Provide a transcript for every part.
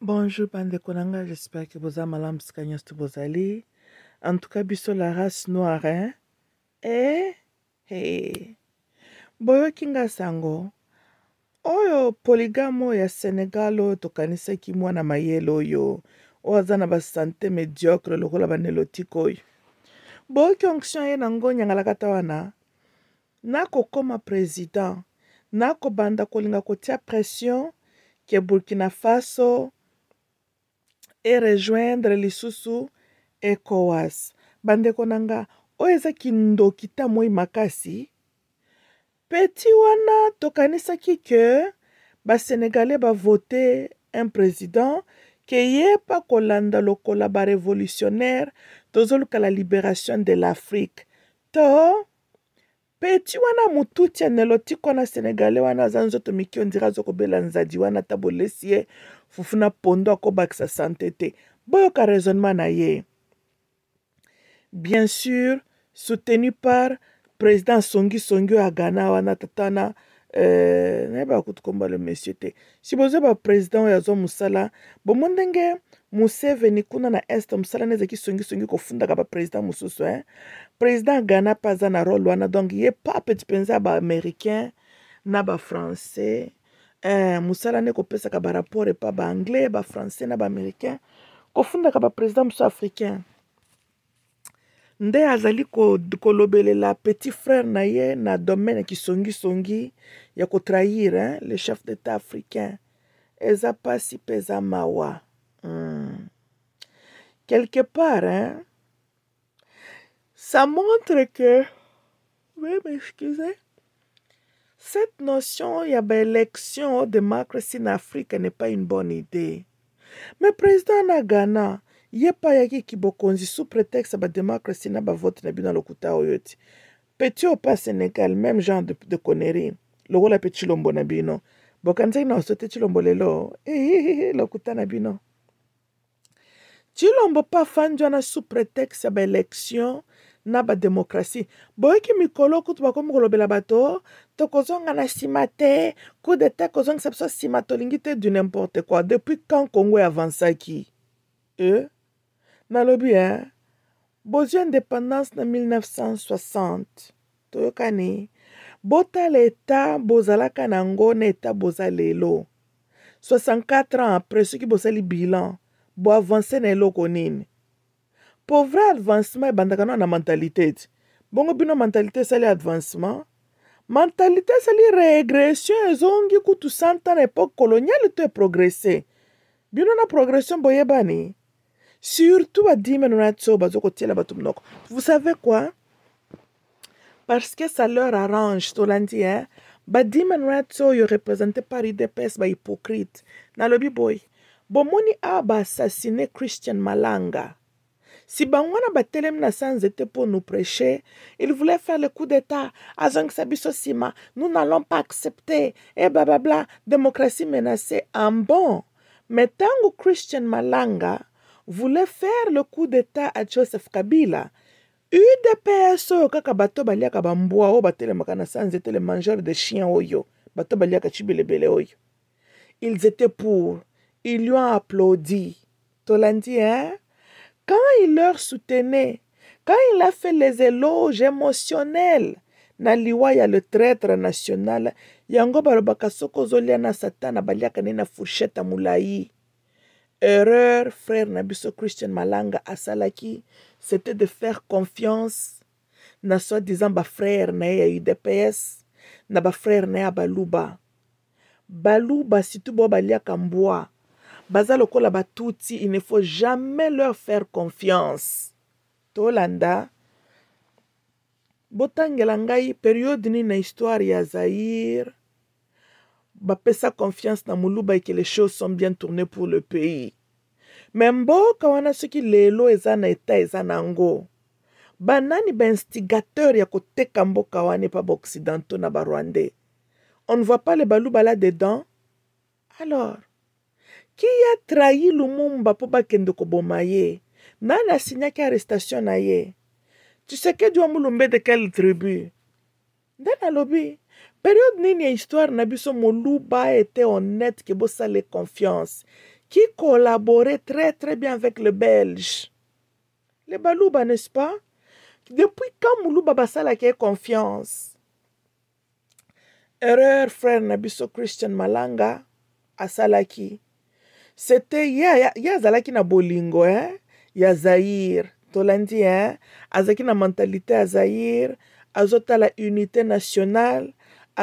bonjour bandeko na ngai j'espère ke boza malamu sika nyonso to bozali en tout cas biso la race noire hein? e eh, hey. Eh. boyoki ngai sango oyo polygame oyo ya senegal oyo tokanisaki mwana mayele oyo oyo aza na basante médiocre lokola banelotike oyo boyoki onction ye nango nyangalaka ta wana nakokóma président nakobanda kolinga kotia pression ke burkina faso e rejoindre lisusu ecowas bandeko na nga oyo eza kindoki ta moi makasi mpe ti wana tokanisaki ke basenegale bavote un président ke yeba kolanda lokola barévolutionnaire tozolukala libération de l'afrique to mpe ti wana motu ti anelo ti kona senegale wana aza nzoto mike ondira azokobela nzadi wana ta bolesi ye fufuna pondo akobakisa sante te boyoka raisonnement na ye bien sûr soutenu par président songisongi oyo agana wana tata na euh, nayebaka kutu komba le monsieur te si bozwa baprésident oyo azwa mosala bomo ndenge museveni kuna na este mosala na ezalaki songisongi kofundaka baprésident mosusu eh? président agana mpe aza na role wana donc ye papetu mpenza ya baaméricain na bafrançais eh, mosala nde kopesaka barapport epa baanglais bafrançais na baaméricain kofundaka bapresident mosusu africain nde azali kolobelela petit frère na ye na domaine ya kisongisongi ya kotrahir hein, le chef d'état africain eza mpasi mpe eza mawa mm. quelque part hein, ça montre que oui, m'excuser Cette notion ya baélection democracy en Afrique n'est pas une bonne idée. Mais président na Ghana, ye pa ayaki kibokonzi sous prétexte ba démocratie na ba vote na bino na lokuta oyo ti petit o pa sénégal même genre de, de connerie lokola mpe tshilombo na bino bokanisaki na oso te tshilombo lelo ehehehe eh, lokuta na bino tshilombo pa afandi wana sous prétexte ya baélection na bademokrasi boyoki mikolo kutu bakomi kolobela bato tokozonga na nsima te coup d'etat kozongisa biso nsima tolingi te du n'importe quoi depuis quand congo eavansaki e nalobi e bozwi indépendance na 1960 toyokani botala eta bozalaka nango na eta boza lelo 64 ans après soki bosali bilan boavanse na eloko nini pour vrai advancement ebandaka nano na mentalité ti bongo bino mentalité esali advancement mentalité esali régression ezongi kutu 100 ans na époque coloniale to eprogresse bino na progression boyebani surtout badimeno na ti oyo baza kotiela bato minoko vous savez quoi parce que ça leur arrange tolandi e badimeno na ti oyo représente par idps bahypocrite nalobi boye bomoni awa baassasine christian malanga si bango wana batelemi na se nzete mpo nous prêcher il voulait faire le coup d'état azongisa biso nsima nous n'allons pas accepter e eh, blablabla démocratie menacée en bon mais ntango christian malanga voulait faire le coup d'état à joseph kabila udps oyo kaka bato baliaka bambwa oyo batelemaka na se nzete le mangeur de chien oyo bato baliaka cibelebele oyo ils étaient pour ils lui ont applaudi tolandi hein Quand il leur soutenait, quand il a fait les éloges émotionnels na liwa ya le traître national yango balobaka soki ozolia na satana baliaka nde na fourchette ya molai erreur frère na biso christian malanga asalaki c'était de faire confiance na soi-disant bafrère na ye ya udps na bafrère na ye ya baluba baluba situ bo baliaka mbwa baza lokola batuti il ne faut jamais leur faire confiance tolanda botangela ngai periode nini na histoire ya zaire bapesa confiance na moluba eke les choses sont bien tournées pour le pays me mboka wana soki lelo eza na eta eza na yango banani bainstigateur ya koteka mboka wana epa baoccidentaux na barwandais on ne voit pas le baluba là dedans alors ya trahi lumumba mpo bakende koboma ye nani asinyaki arrestation na ye tshisekedi wa mulumbe de quelle tribu nde nalobi periode nini ya histoire na biso moluba ete honnête ke bosala confiance qui collaborait très très bien avec le belge le baluba n'est-ce pas depuis quand moluba basalaki ye confiance erreur frère na biso christian malanga asalaki c'était ye ye azalaki na bolingo hein? ya zaire tolandi hein? azalaki na mentalité ya zaire azotala unité nationale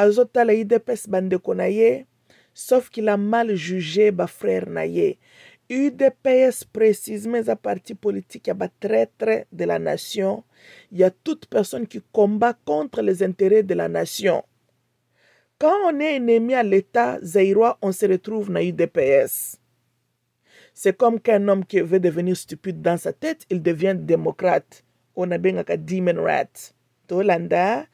azotala udps bandeko na ye sauf qu'il a mal jugé bafrère na ye udps précisement eza parti politique ya batraître de la nation ya toute personne qui combat contre les intérêts de la nation quand on est ennemi à l'état zairois on se retrouve na udps C'est comme qu'un homme qui veut devenir stupide dans sa tête, il devient démocrate. On a bien un demon rat. Tolanda,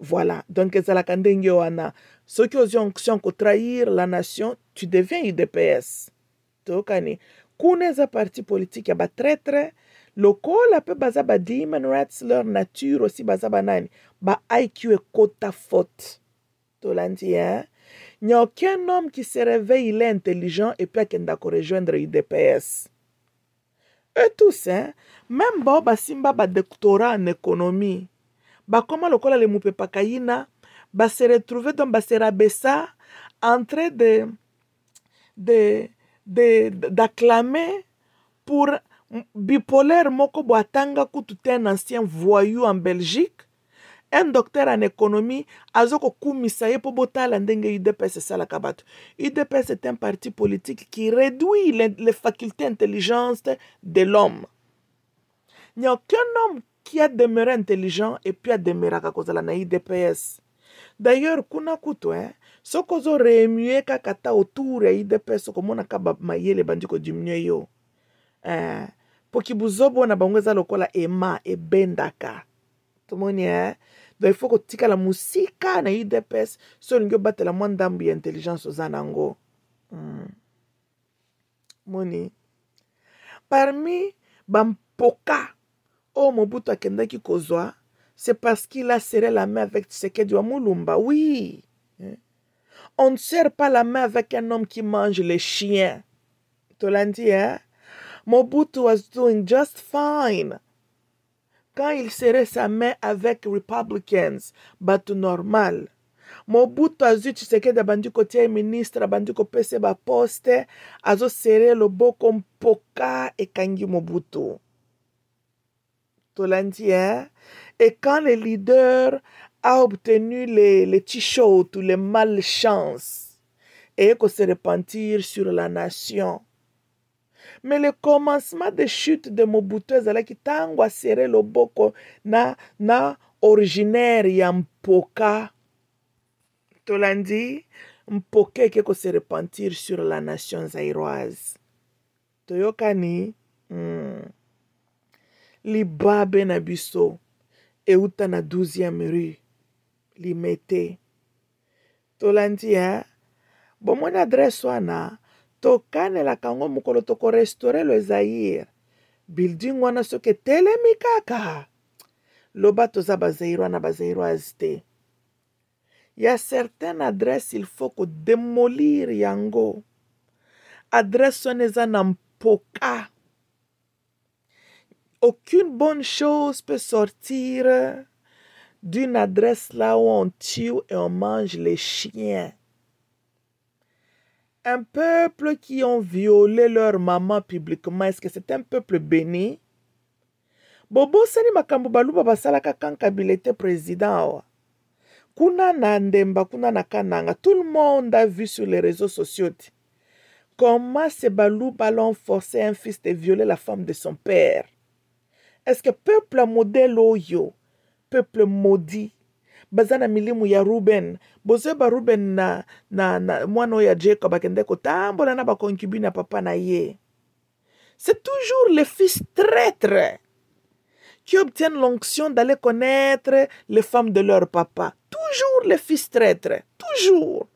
voilà. Donc, ezalaka ndenge wana. Soki ozi onction trahir la nation, tu deviens UDPS. Tokani. Kuna eza parti politique ya batraitre, lokola mpe baza ba demon rats leur nature aussi baza banani ba IQ ekota faute. Tolandi hein? Il n'y a aucun homme qui se réveille, il est intelligent et peut qu'on rejoindre UDPS. Eux tous, hein, même bao basimba ba doctorat en économie, ba comment lokola le mupepa kayina, ba se retrouver dans ba se rabessa en train de de d'acclamer pour bipolaire moko boatanga kutu un ancien voyou en Belgique un docteur en économie aza kokumisa ye mpo botala ndenge udps esalaka bato udps est un parti politique qui réduit les, les facultés intelligentes de l'homme il n'y a aucun homme qui a demeuré intelligent epui ademeuraka kozala na udps d'ailleurs kuna kutu eh, soki ozorémue kaka ata autour ya udps okomonaka bamayele bandi kodiminue yo eh, mpoki buzobona bango eza lokola ema ebendaka tomoni eh? donc il faut kotikala mosika na udps so olingi obatela mwa ndambu ya intelligence oza na yango mm. moni parmi bampoka oyo oh, mobutu akendaki kozwa c'est parce qu'il a serré la main avec tshisekedi wa mulumba oui eh? on ne serre pas la main avec un homme qui mange les chiens tolandi e eh? mobutu was doing just fine quand il serrait sa main avec republicans bato normal mobutu azwi tshisekedi abandi kotia ye ministre abandi kopesa ye baposte azosere loboko mpoka ekangi mobutu tolandi e et quand le leader a obtenu les, les t-shirts ou les malchances eye ko se repentir sur la nation me le commencement de chute de mobutu ezalaki ntango asere loboko na, na originaire ya mpoka tolandi mpoka eke kose repentir sur la nation zairoise toyokani mm. libabe na biso euta na 12e rue limete tolandi e bomoni adrese wana tokanelaka yango mokolo tokorestaurelo ezaire building wana soki etelemi kaka loba toza bazairwa na bazairoise te ya certaine adresse il faut kodemolir yango adresse wana eza na mpoka aucune bonne chose peut sortir d'une adresse là où on tue et on mange les chiens un peuple qui ont violé leur maman publiquement est-ce que c'est un peuple béni bobosani makambo baluba basalaka kan kabila était président awa kuna na ndemba kuna na kananga tout le monde a vu sur les réseaux sociaux ti comment ce baluba l'ont forcé un fils de violer la femme de son père est-ce que peuple ya modele oyo peuple maudit baza na milimu ya ruben bozeba ruben na, na, na mwana oyo ya jacob akende kotambola na bakonkubine ya papa na ye c'est toujours les fils traîtres qui obtiennent l'onction d'aller connaître les femmes de leur papa. Toujours les fils traîtres, toujours.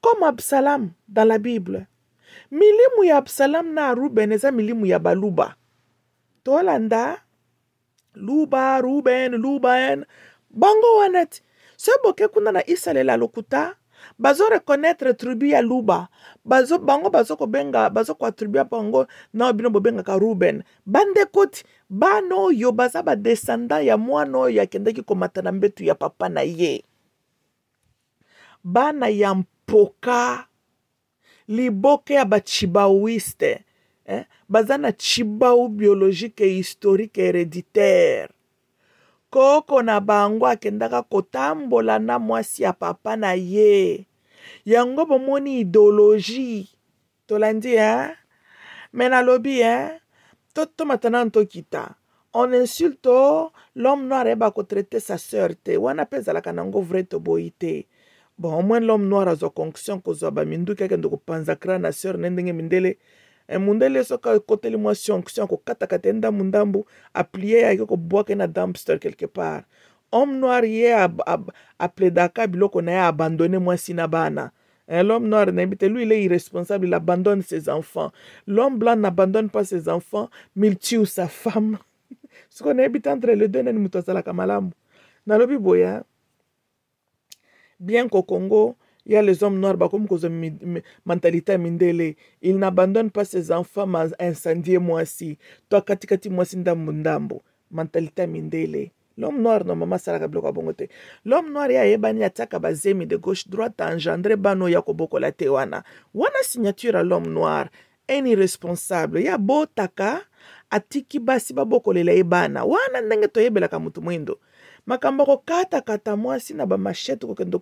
Comme Absalam dans la Bible. Milimu ya Absalam na Ruben eza milimu ya baluba. Tolanda, luba, Ruben, Luben, bango wana ti so boke kuna na isalaele alokuta bazoreconnaitre tribu ya luba bazo, bango bazokobenga bazokwa tribu ya bango nao bino bobengaka ruben bandeko ti bana oyo baza badescendant ya mwana oyo akendaki komata na mbetu ya papa na ye bana ya mpoka liboke ya bachibawiste eh? baza na chibau biologique et historique héréditaire koko na bango akendaka kotambola na mwasi ya papa na ye yango bomoni idéologie tolandi e me nalobi e totomata nano tokita on insulte l'homme noir ayeba kotraite sa sœur te wana mpe ezalaka nango vrai toboyi te bon au moins l'homme noir azwa conction kozwa baminduki akende kopanza kra na sœur na ye ndenge mindele mondele soki akoteli mwa sionction akokatakata ye ndambu ndambu aplie ye ayeke kobwaka ye na dumpster quelque part homme noir ye apledaka biloko na ye abandonne mwasi na bana eh, L'homme noir n'aime lui il est irresponsable, il abandonne ses enfants. L'homme blanc n'abandonne pas ses enfants, mais il tue sa femme. Ce qu'on habite entre les deux, nous sommes dans le Boya. Bien qu'au Congo, ya les hommes noirs bakomi kozwa mentalité ya mindele il n'abandonne pas ses enfants ma incendie mwasi to akatikati mwasi ndambo ndambo mentalité ya mindele l'homme noir normalement asalaka biloko ya bongo te l'homme noir ye ayebani atiaka bazemi de gauche droite engendre bana oyo ya kobokola te wana wana signature ya l'homme noir un irresponsable ye abotaka atiki basi babokolela ye bana wana ndenge toyebelaka motu mwindo makambo ya kokatakata mwasi na bamashete kokende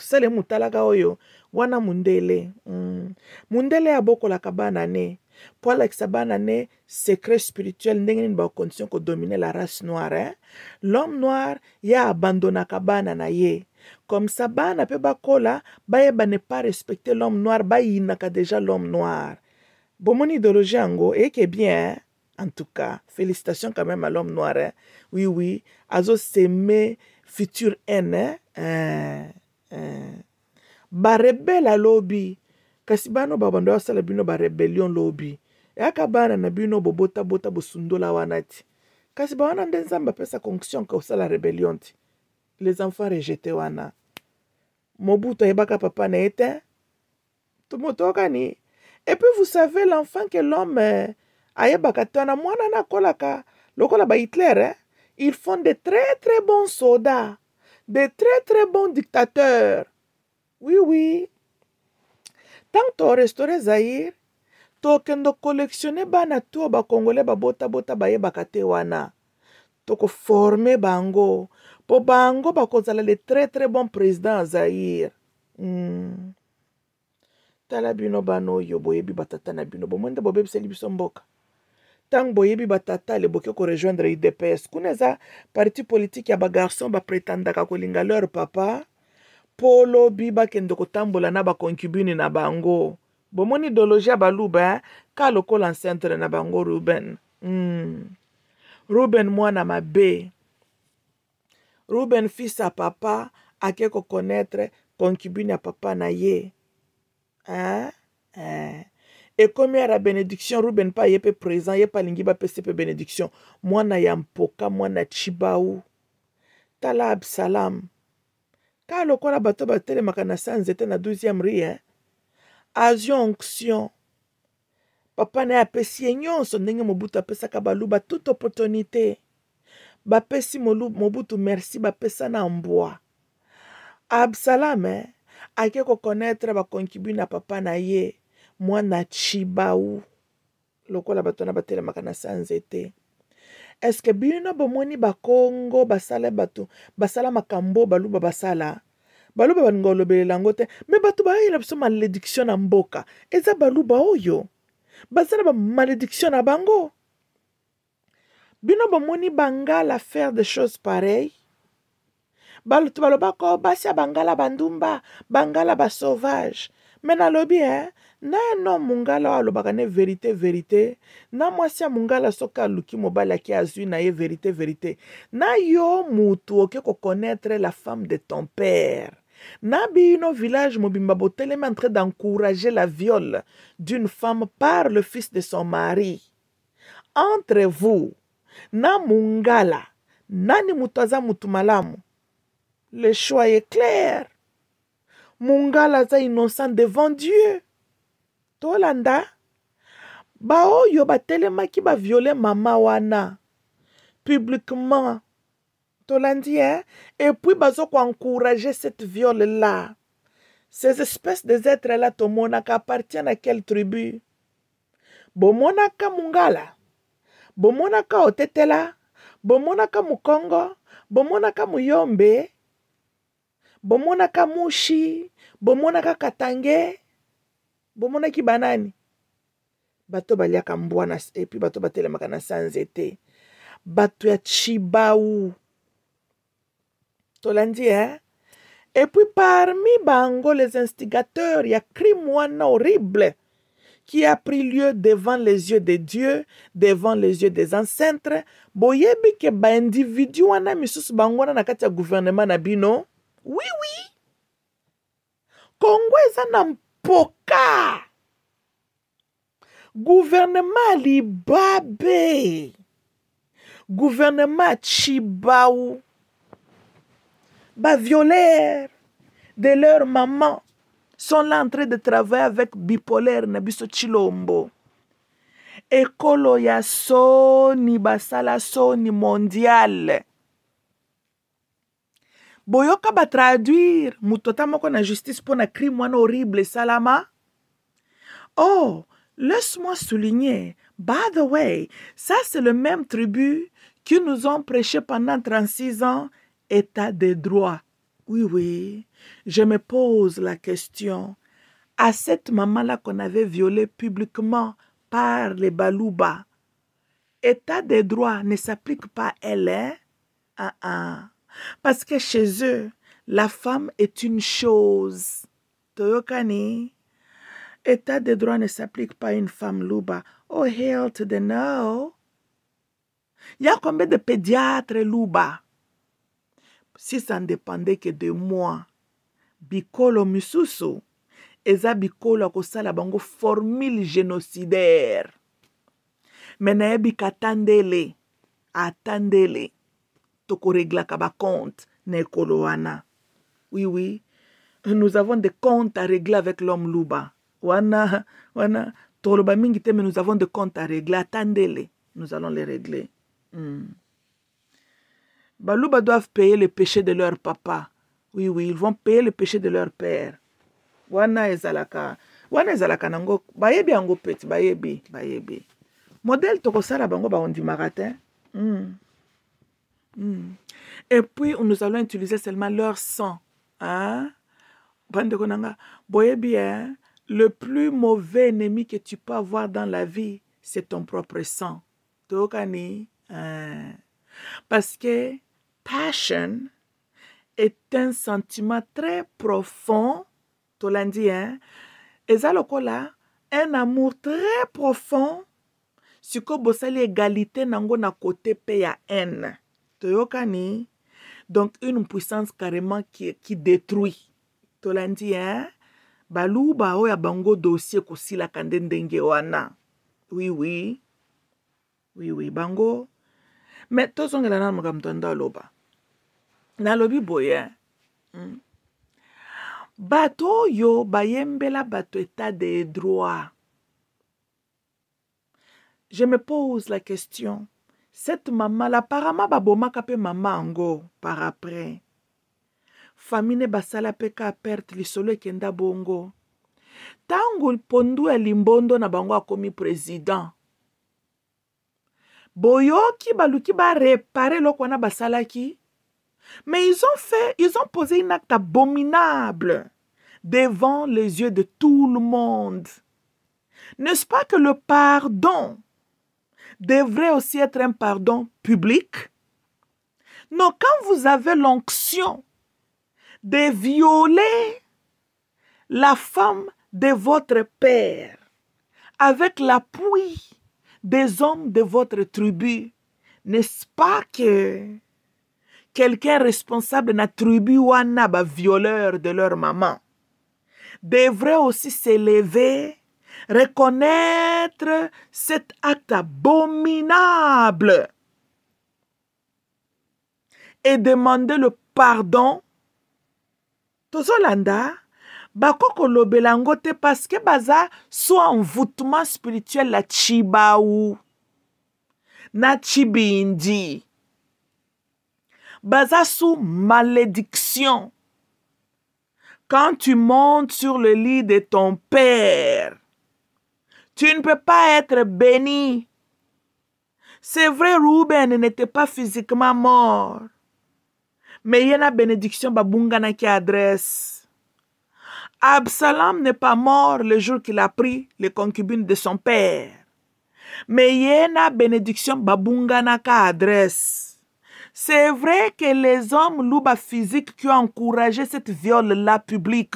sele motalaka oyo wana mundele mm. Mundele. abokolaka bana ne mpo alakisa bana ne secret spirituel ndenge condition que dominer la race noire hein. l'homme noir ya abandonaka bana na ye comme ça bana mpe bakola bayeba ne pas respecte l'homme noir bayinaka déjà l'homme noir bomoni idéologie et eyeke bien hein. en tout cas félicitations quand même à l'homme noir hein. Oui, oui oui azoseme future haine hein? hein? Eh. barebele alobi kasi bano babandu basala bino barebelion lobi yaka bana na bino bobotabota bosundola wana ti kasi bawana nde nzambe apesa conction ka osala rebellion ti les enfants rejete wana mobutu ayebaka papa na ye te moto okani et puis vous savez l'enfant que l'homme eh, ayebaka te wana mwana na akolaka lokola bahitler eh? ils font de très très bons soldats de très très bons dictateurs. Oui, oui. Tanto restauré Zaire, tokende kolektione bana to bakongole babotabota bayebaka te wana tokoforme bango mpo bango bakozala le très très bon président ya zaire mm. tala bino bana oyo boyebi batata na bino bomwe nde bobebiseli biso mboka ntango boyebi batatale boke korejoindre udps kuna eza parti politike ya bagarson bapretandaka kolinga leur papa mpo lobi bakende kotambola na baconcubine na bango bomoni idéologie ya baluba ka lokola centre na bango ruben mm. ruben mwana mabe ruben fils ya papa ake kokonetre concubine ya papa na ye hein? Hein? ekomi ara benediction ruben mpa ye mpe présent ye mpe alingi bapesi mpe benediction mwana ya mpoka mwana chibau tala absalam ka lokola bato batelemaka na se nzete na 12e rie azwi onction papa na ye apesi ye nyonso ndenge mobutu apesaka baluba toute opportunité bapesi mobutu merci bapesa na mbwa absalame ake kokonaitre bakonkibu na papa na ye mwana chibau lokola bato wana batelemaka na se ya nzete eske bino bomoni bakongo basala bato basala makambo baluba basala baluba balinga kolobelela yango te me bato bayayela biso malédiction na mboka eza baluba oyo baza na bamalédiction na bango bino bomoni bangala faire des choses pareilles bato balobaka basi ya bangala bandumba bangala basauvage me nalobi e eh? na Mungala, no Mungala alobaka ne verite verite na mwasi mungala soka luki mobala mobali ake na ye verite verite na yo mutu oke connaître la femme de ton père na no village mobimba botelemi en d'encourager la viol d'une femme par le fils de son mari entre vous na Mungala, nani moto aza malamu le choix est clair Mungala aza innocent devant dieu tolanda baoyo batelemaki baviole mama wana publiquement tolandi e epuis bazokoencourage cette viole là ces espèces des êtres là tomonaka appartient à quelle tribu bomonaka mongala bomonaka otetela bomonaka mokongo bomonaka moyombe bomonaka mushi bomonaka katange bomonaki banani bato baliaka mbwa na epi bato batelemaka na sa nzete bato ya chibau tolandi e epui parmi bango les instigateurs ya crime wana horrible qui a pris lieu devant les yeux de dieu devant les yeux des ancêtres boyebi ke baindividu wana misusu bango wana na kati ya guvernema na bino wiwi oui, oui. kongo eza na poka guvernema libabe guvernema chibawu baviolere de leur maman sont là en train de travailler avec bipolaire na biso chilombo ekolo ya soni basala soni mondiale boyoka batraduire moto ata moko na justice pour un crime horrible Salama ?»« oh laisse-moi souligner by the way ça c'est le même tribu qui nous ont prêché pendant 36 ans état des droits oui oui je me pose la question à cette maman-là qu'on avait violée publiquement par les Balouba, état des droits ne s'applique pas à elle, hein? Ah, ah. Parce que chez eux, la femme est une chose. Toyokani, état de droit ne s'applique pas à une femme luba. Oh, hell to the no. Il y a combien de pédiatres luba? Si ça ne dépendait que de moi, bikolo mususu, eza bikolo la bango formule génocidaire. Me nayebika attendez atandele tokoregla kaba compte na ekolo wana oui oui nous avons des comptes à régler avec l'homme louba wana wana toloba mingi te mais nous avons des comptes à régler attendez-les nous allons les régler hmm. baluba doivent payer le péché de leur papa oui oui ils vont payer le péché de leur père wana ezalaka wana ezalaka nango bayebi baye bien. bayebi bayebi modele tokosala bango baondimaka du mm. Et puis, nous allons utiliser seulement leur sang. Hein? bien, le plus mauvais ennemi que tu peux avoir dans la vie, c'est ton propre sang. Hein? Parce que passion est un sentiment très profond, hein? et là, un amour très profond, vous avez égalité nango na côté pe ya haine. toyokani donc une puissance carrément qui, qui détruit tolandi hein? baluba oyo bango dossier kosilaka nde ndenge wana wiwi oui, wiwi oui. oui, bango me tozongela nanu makambo to nde aloba nalobi boye mm. bato oyo bayembela bato état de droit je me pose la question cette mama apparemment babomaka mpe mama yango par après fami ne basala mpe ka perte lisolo ekenda bongo ntango pondu ya limbondo na bango akomi président boyoki baluki barepare eloko wana basalaki mais ils ont fait ils ont posé un acte abominable devant les yeux de tout le monde n'est-ce pas que le pardon devrait aussi être un pardon public. Non, quand vous avez l'onction de violer la femme de votre père avec l'appui des hommes de votre tribu, n'est-ce pas que quelqu'un responsable la tribu un un violeur de leur maman devrait aussi s'élever reconnaître cet acte abominable et demander le pardon tozolanda bakoko lobelangote parce que baza un envoûtement spirituel la chibau na chibindi baza sous malédiction quand tu montes sur le lit de ton père tu ne peux pas être béni. C'est vrai, Ruben n'était pas physiquement mort. Mais il y a la bénédiction Babungana qui adresse. Absalom n'est pas mort le jour qu'il a pris les concubines de son père. Mais il y a la bénédiction Babungana qui adresse. C'est vrai que les hommes louba physique qui ont encouragé cette viol-là publique.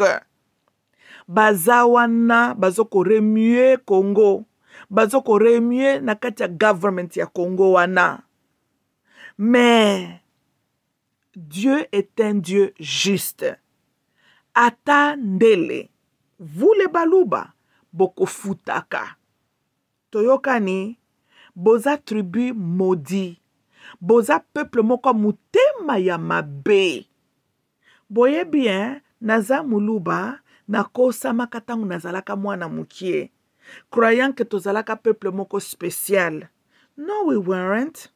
baza wana baza koremue congo baza koremue na kati ya government ya congo wana mais dieu est un dieu juste ata ndele vule baluba bokofutaka toyokani boza tribu modi boza peuple moko motema ya mabe boyebi e naza moluba nakosamaka ntango nazalaka mwana mokie croyant ke tozalaka peuple moko spécial no we weren't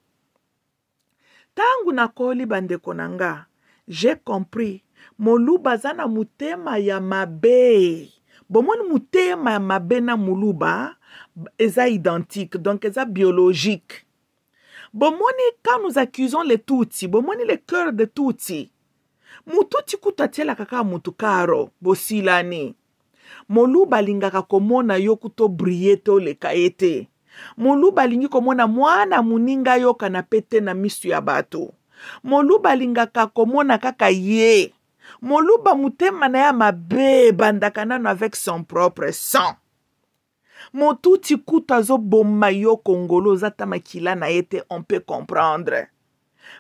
ntango nakoli bandeko na nga j'ai compris moluba aza na motema ya mabe bomoni motema ya mabe na moluba eza identique donc eza biologique bomoni quand nous accusons les tutsi bomoni le cœur de tutsi motu ti kutu atielaka kaka motu karo bosilani molu balingaka komona yo kuto brie toleka ye te molu balingi komona mwana moninga yokana mpe te na miso ya bato molu balingaka komona kaka ye moluba motema na ye mabe ebandaka nano avec son propre sang motu ti kutu azoboma yo kongolo oza ta makila na ye te on peut comprendre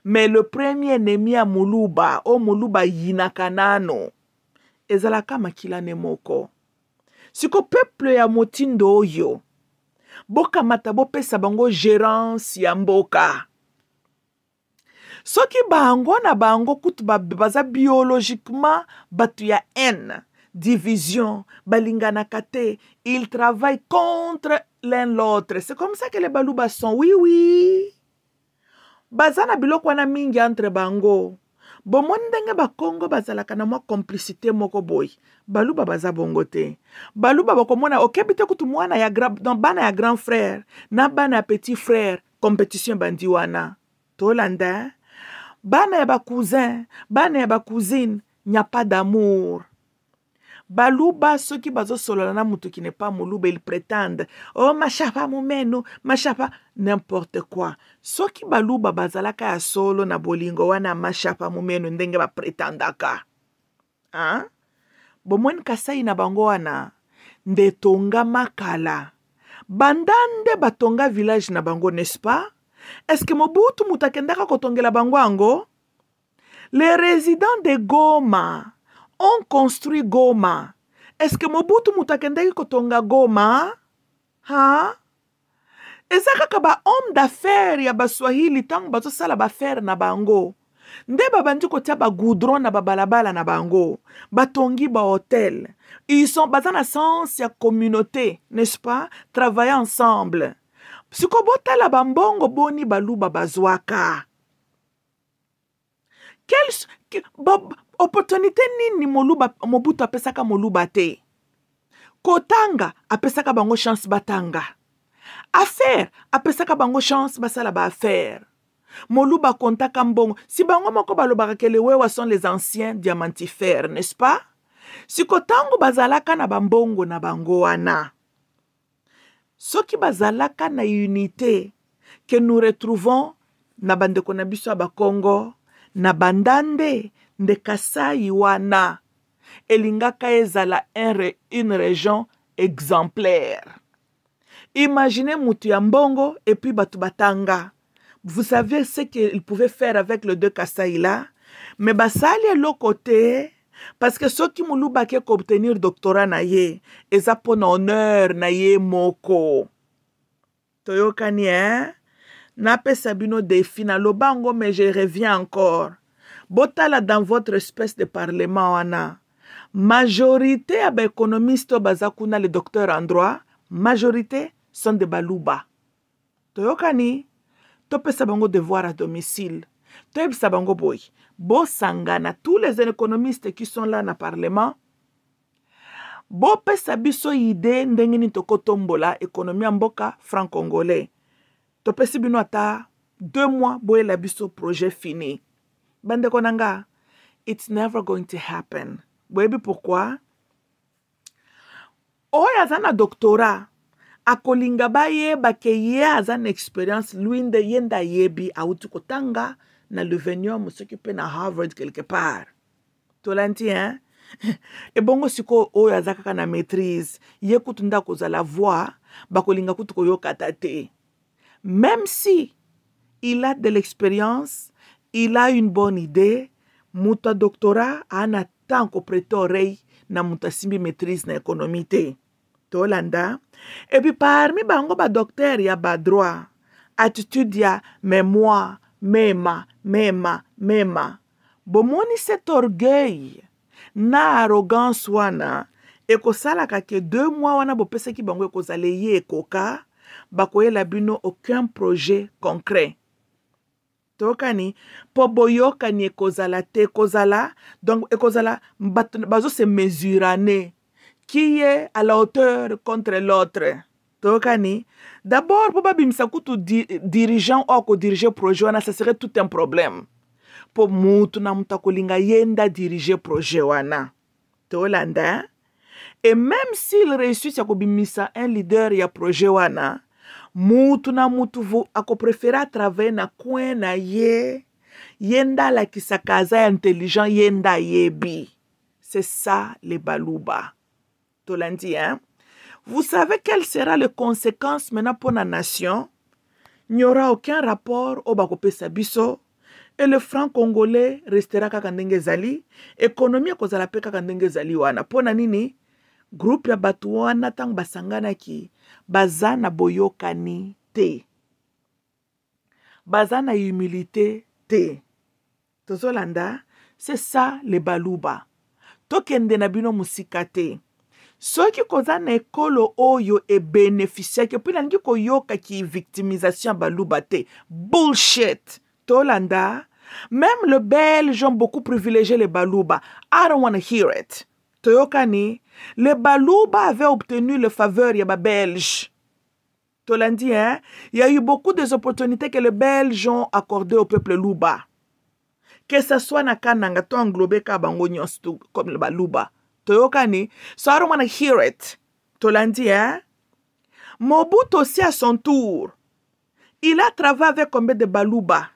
me le premier nemi ya moluba oyo moluba ayinaka nano ezalaka makila ne moko siko peple ya motindo oyo bokamata bopesa bango gérance ya mboka soki bango na bango kutu baza biologiquement bato ya haine division balinganaka te ils travaillent contre l'un l'autre c'est comme ça que les baluba sont oui oui baza na biloko wana mingi entre bango bomoni ndenge bakongo bazalaka na mwa complicité moko boye baluba baza bongo te baluba bakomona okebi te kutu mwana ya bana ya grand frère na bana ya petit frère compétition ebandi wana tolanda bana ya bacousin bana ya bacousine nya pas d'amour baluba soki bazosolola na motu qui n'est pas moluba ils prétendent o oh, mashapa momeno mashapa n'importe quoi soki baluba bazalaka ya solo na bolingo wana mashapa momeno ndenge baprétendaka hein? bomoni kasai na bango wana nde etongama kala banda nde batonga village na bango n'est-ce pas eske mobutu moto akendaka kotongela bango yango les résidents de goma on construit Goma. Est-ce que Mobutu mutakendaki kotonga Goma? Ha? Eza kaka ba homme d'affaires ya Baswahili tango ba faire na bango. nde babandi kotia goudron na balabala na bango batongi Ils ison baza na sense ya communauté n'est-ce pas Travailler ensemble siko la bambongo boni baluba Bob. opportunité nini moluba mobutu apesaka moluba te kotanga apesaka bango chance batanga affaire apesaka bango chance basala baaffaire moluba akontaka mbongo si bango moko balobaka ke lewewa sont les anciens diamantifere n'est-ce pas siko ntango bazalaka na bambongo na bango wana soki bazalaka na unité ke nous retrouvons na bandeko na biso ya bakongo na banda nde ndekasai wana elingaka ezala une région exemplaire imagine moto ya mbongo epui bato batanga vous savez ce qu'il pouvait faire avec le deux kasai là me basali eloko te parce que soki moluba ake koobtenir doctorat na ye eza mpo na honneur na ye moko toyokani e eh? napesa bino defi naloba yango mais je reviens encore botala dans votre espèce de parlement wana majorité ya baéconomiste oyo baza kuna le docteur en droit majorité sont de baluba toyokani topesa bango devoir à domicile toyebisa bango boye bosangana tous les économistes qui sont là na parlement bopesa biso ide ndenge nini tokotombola ekonomi ya mboka franc congolais topesi bino ata deux mois boyela biso projet fini bandeko na nga it's never going to happen boyebi pourkui oyo aza na doctorat akolinga bayeba ke ye aza na experience lui nde ye nde ayebi awuti kotanga na luvenium soki mpe na harvard quelque part tolandi hein ebongo sikoyo oyo aza kaka na maîtrise ye kutu nde akozala voi bakolinga kutu koyoka ta te même si il a de l'expérience il a une bonne idée moto adoktora ana ntango koprete oreille na moto asimbi maîtrise na ekonomi te tolanda epui parmi bango badoktere ya badroit attitude ya mémoire mema mema mema bomoni cet orgueil na arrogance wana ekosalaka ke deux mois wana bopesaki bango ekozala ye ekoka bakoyela bino aucun projet concret toyokani mpo boyokani ekozala te ekozala donc ekozala bato bazo se mesurane qui est à la hauteur contre l'autre toyokani d'abord mpo babimisa kutu di, dirigeant oyo akodirige projet wana ce serait tout un problème mpo mutu na mutu akolinga ye nde adirige projet wana tolanda et même s'il réussit akobimisa un leader ya projet wana mutu na mutu vo akoprefere atravaye na coin na ye ye nde alakisaka aza ya intelligent ye nde ayebi c'est ça le baluba tolandi hein vous savez quelle sera les conséquences maintenant mpo na nation il n'y aura aucun rapport oyo bakopesa biso et le franc congolais restera kaka ndenge ezali ekonomi ekozala mpe kaka ndenge ezali wana mpo na nini groupe ya bato wana ntango basanganaki baza na boyokani te baza na humilité te tozolanda c'est ça le baluba tokende na bino mosika te soki koza na ekolo oyo ebenefisiaki mpo nalingi koyokaki victimisation ya baluba te bullshit tolanda même le belge ont beaucoup privilégié le baluba i don't want to hear it toyokani Le Balouba avait obtenu le faveur Yaba belge. Tolandi, hein? Il y a eu beaucoup d'opportunités que les Belges ont accordées au peuple Louba. Que ce soit na kananga to englobé ka bango comme le Balouba. Toyokani, so I don't hear it. Tolandi, hein? Mobutu aussi à son tour. Il a travaillé avec combien de Balouba?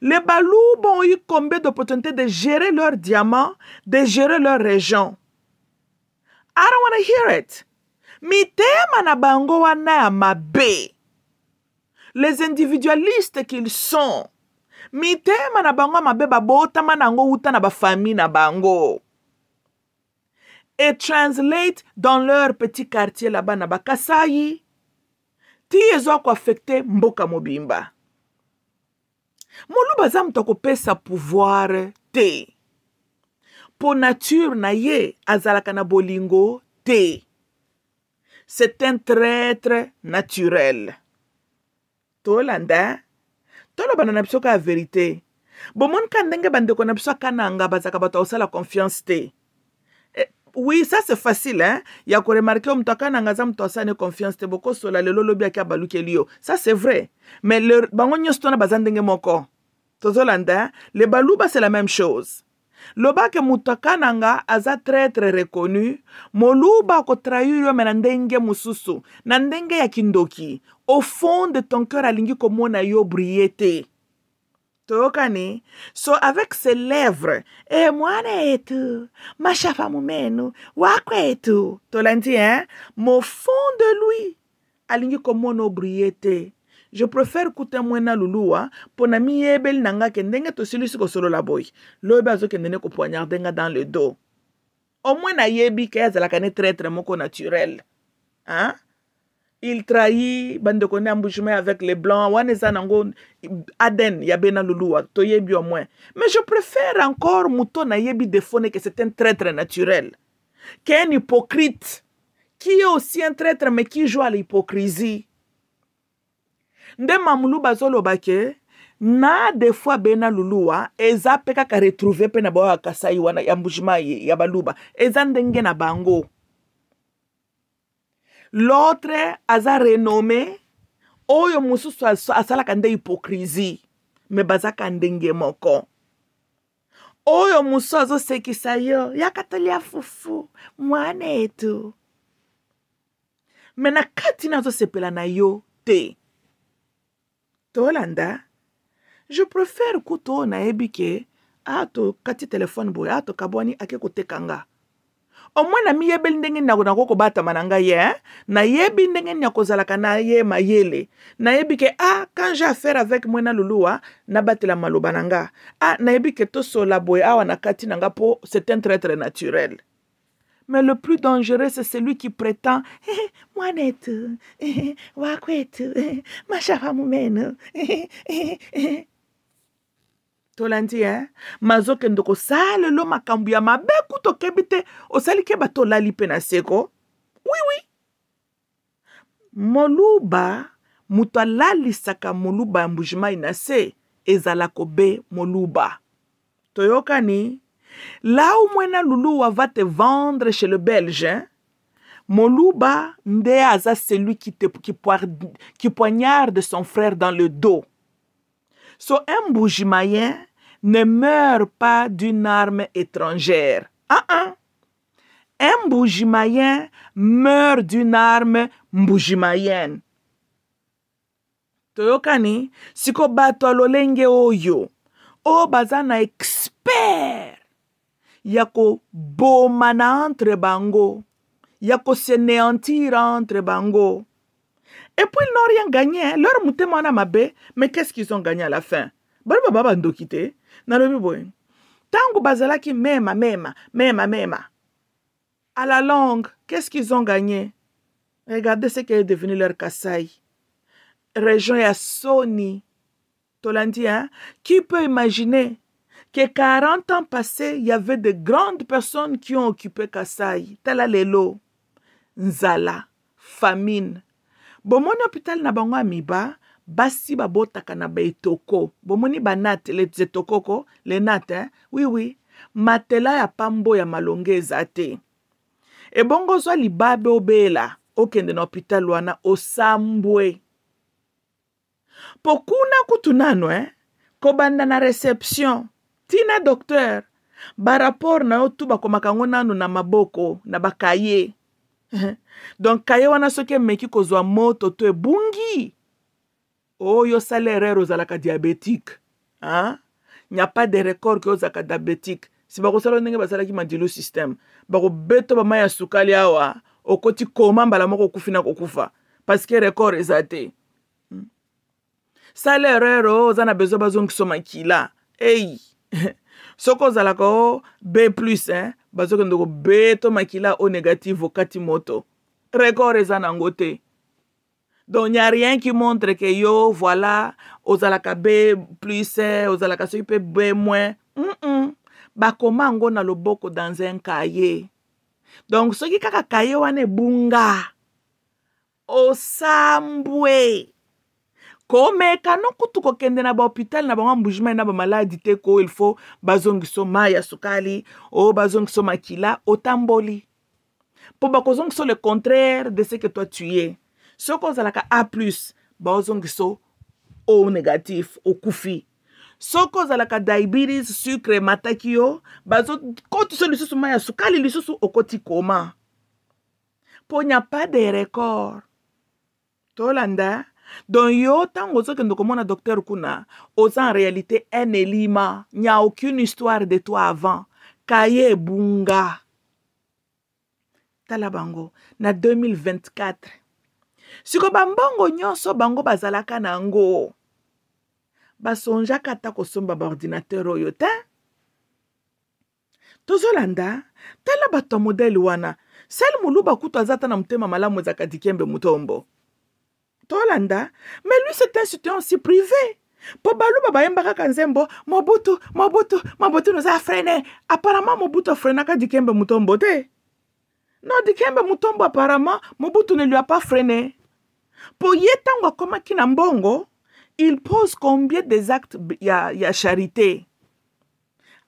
Les Balouba ont eu combien d'opportunités de gérer leurs diamants, de gérer leur région. I don't want to hear it. mitema na bango wana ya mabe les individualistes qu'ils sont mitema na bango ya mabe babotama na yango wuta na bafamille na bango et translate dans leur petit quartier là-bas na bakasai ti ezwa koaffecte mboka mobimba moluba aza moto akopesa pouvoir te mpo nature na ye azalaka na bolingo te c'est un traître naturel tolanda tolobana na biso kaka verité bomoni ka ndenge bandeko na biso akananga bazalaka bato ya kosala confiance te eh, oui ça c'est facile hein? ya koremarke oyo moto akananga aza moto asani confiance te bokosola lelo olobi aki abalukeli yo ça c'est vrai mais bango nyonso tona baza ndenge moko tozolanda lebaluba c'est la même chose lobake moto akananga aza traître reconnu moluba akotrahir yo me na ndenge mosusu na ndenge ya kindoki au fond de ton cœur alingi komona yo brie te toyokani so avec ses lèvres e mwana yetu mashafamu menu wakwetu tolandi e mo fond de lui alingi komona obrie te je préfère kuta mwena luluwa mpo na miyebeli na ngai ke ndenge tosilisi kosolola boye loyebi azokende ne kopoignarde ngai dans le dos au moins nayebi ke azalaka ne traître moko naturel hein? il trahi bandeko ne embouchement avec les blancs wana eza nango aden ya bena luluwa toyebi au moins mais je préfère encore moto nayebi defo ne ke c'est un traître naturel ke un hypocrite qui est aussi un traître mais qui joue à l'hypocrisie nde mamulu bazoloba ke na defoi abe na luluwa eza mpe kaka retrouve mpe na bao ya kasai wana ya mbugima ya baluba eza ndenge na bango l'autre aza renome oyo mosusu asalaka nde hypocrisie me bazaka ndenge moko oyo mosusu azosekisa yo yaka tolia fufu mwana etu me na kati nazosepela na yo te tolanda je préfère kutu nayebi ke a tokati telefone boye a tokabwani ake koteka nga omwa na miyebeli ndenge nini nako kobatama na ngai ye nayebi ndenge nini akozalaka na ye mayele nayebi ke a ah, quand j'ai affaire avec mwena luluwa ah, nabatela maloba na nga a ah, nayebi ke tosola boye awa na kati na nga mpo c'est un très très naturel Mais le plus dangereux, c'est celui qui prétend eh, eh, Moi, net, eh, wakwet, machava mumeno. tolandi e mazokende kosalelo makambo ya mabe kutu okebi te osali ke bato olali mpe na seko wiwi moluba moto alalisaka moluba ya mbujimai na se ezalaka obe moluba toyokani Là où mwena Louloua va te vendre chez le Belge, hein, Moluba Ndeaza, c'est celui qui, te, qui, qui, poignarde son frère dans le dos. So, un bougimayen ne meurt pas d'une arme étrangère. Ah hein? Un bougimayen meurt d'une arme mbougimayenne. toyokani oyo o oh, baza na expert yako bomana entre bango, un néantir entre bango. Et puis ils n'ont rien gagné. Hein. Leur ma mabe, mais qu'est-ce qu'ils ont gagné à la fin Bon baba ndokite, le boy. Tango bazalaki mema mema, mema même. À la longue, qu'est-ce qu'ils ont gagné Regardez ce qui est devenu leur Kassai. Région ya Sony. Tolandi, hein? Qui peut imaginer que 40 ans passés, il y avait de grandes personnes qui ont occupé Kasai. Talalelo, nzala, famine. bomoni hôpital na bango ya miba basi babotaka na baetoko bomoni banate les etokoko le nate eh? wiwi matela ya pambo ya malonge eza te ebongo ozwa libabe obela okende na hôpital wana osambwe mpo kuna kutu nano eh? kobanda na reception ntina docteur baraport na yo tu bakomaka yango nanu na maboko na bakaye donc kaye wana soki emeki kozwa moto to ebungi oyo oh, osala erreur ozalaka diabétique nya pas de record ke ozalaka diabétique si bakosala ndenge basalaki madilu systeme bakobeta bamai ya sukali awa okoti koma mbala moko okufi na kokufa parceke record eza te hmm. sala erreur oyo oh, oza na bezwa bazongisa makila ei hey. soki ozalaka o b plus eh? bazokende kobe to makila o négative okati moto record eza nango te donc nya rien qui montre ke yo voilà ozalaka b plus eh? ozalaka soki mpe b moins mm -mm. bakoma yango na loboko dans un kaye donc soki kaka kaye wana ebunga osambwe komeka nokutu kokende na bahôpital na bango ya mbujimai na bamaladi te ko il faut bazongiso mai ya sukali o bazongiso makila otamboli mpo bakozongiso le contraire de ce que toi tu ye soki ozalaka a plus baozongiso o négatif okufi soki ozalaka diabetes sucre emataki yo bazokotisa lisusu mai ya sukali lisusu okoti koma mpo nya pas de record tolanda donc yo ntango ozokende komona docteur kuna oza en réalité un élima nya aucune histoire de toi avant kaye ebunga tala bango na 2024 sikoyo bambongo nyonso bango bazalaka na yango basonzaka ata kosomba baordinateur oyo te tozolanda tala bato ya modele wana sel moluba kutu aza ata na motema malamu ezaka dikembe motombo tolanda mais lui c'est un citoyen aussi privé mpo baluba bayemba kaka nzembo mobutu mobutu mobutu noza frene apparemment mobutu afrenaka dikembe mutombo te non dikembe mutombo apparemment mobutu ne lui a pas frene mpo ye ntango akomaki na mbongo il pose combien des actes ya, ya charité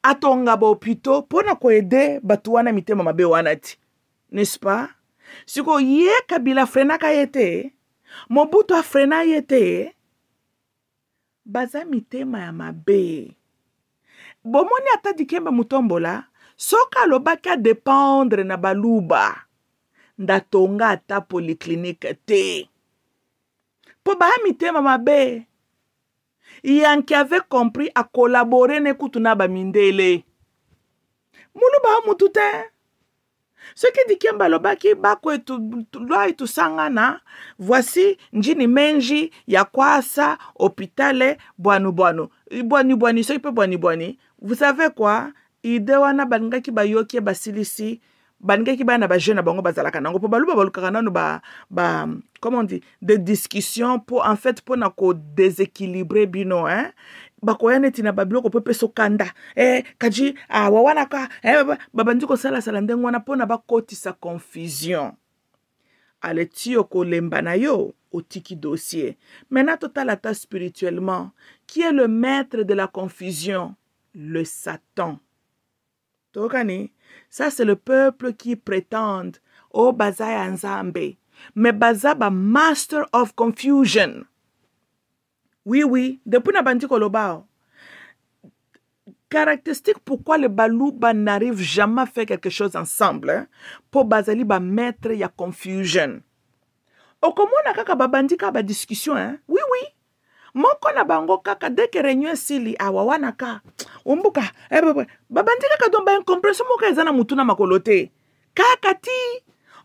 atonga bahopito mpo na koede bato wana mitema mabe wana ti n'est ce pas sikoyo ye kabila afrenaka ye te mobutu afrena ye te baza mitema ya mabe bomoni ata dikembe motombola soki alobaki adependre na baluba ndatonga ata polyclinike te mpo baya mitema mabe yanki ave compris akolabore ne kutu na bamindele muluba ya mutu te soki dikembe alobaki bako etulwa etusangana voici njini menji ya kwasa hopitale bwanubwanu bwanibwani soki mpe bwanibwani vous savez quoi ide wana balingaki bayoki ye basilisi balingaki bana bajeune na bango bazalaka nango mpo baluba balukaka nano ba, ba comment dit de discussion mpo en fait mpo na kodéséquilibre bino hein? bakoya neti na babiloko mpo epesa okanda eh, kaji awa wana ka eh, babandi kosalasala ndenge wana mpona bakotisa confusion ale ti okolemba na yo otiki dossier maintenant totala ta spirituellement qui est le maître de la confusion le satan tokani ça c'est le peuple qui prétend o baza ya nzambe me baza bamaster of confusion Oui, oui, depuis na bandi kolobao. Caractéristique pourquoi les balouba n'arrivent jamais à faire quelque chose ensemble. Hein? Pour bazali ba mettre ya confusion. okomona kaka babandi kaka badiscussion hein? oui oui moko na bango kaka deke réunion esili awa wana ka ombuka eh, babandi kaka don baincompresion moko eza na motu na makolo te kaka ti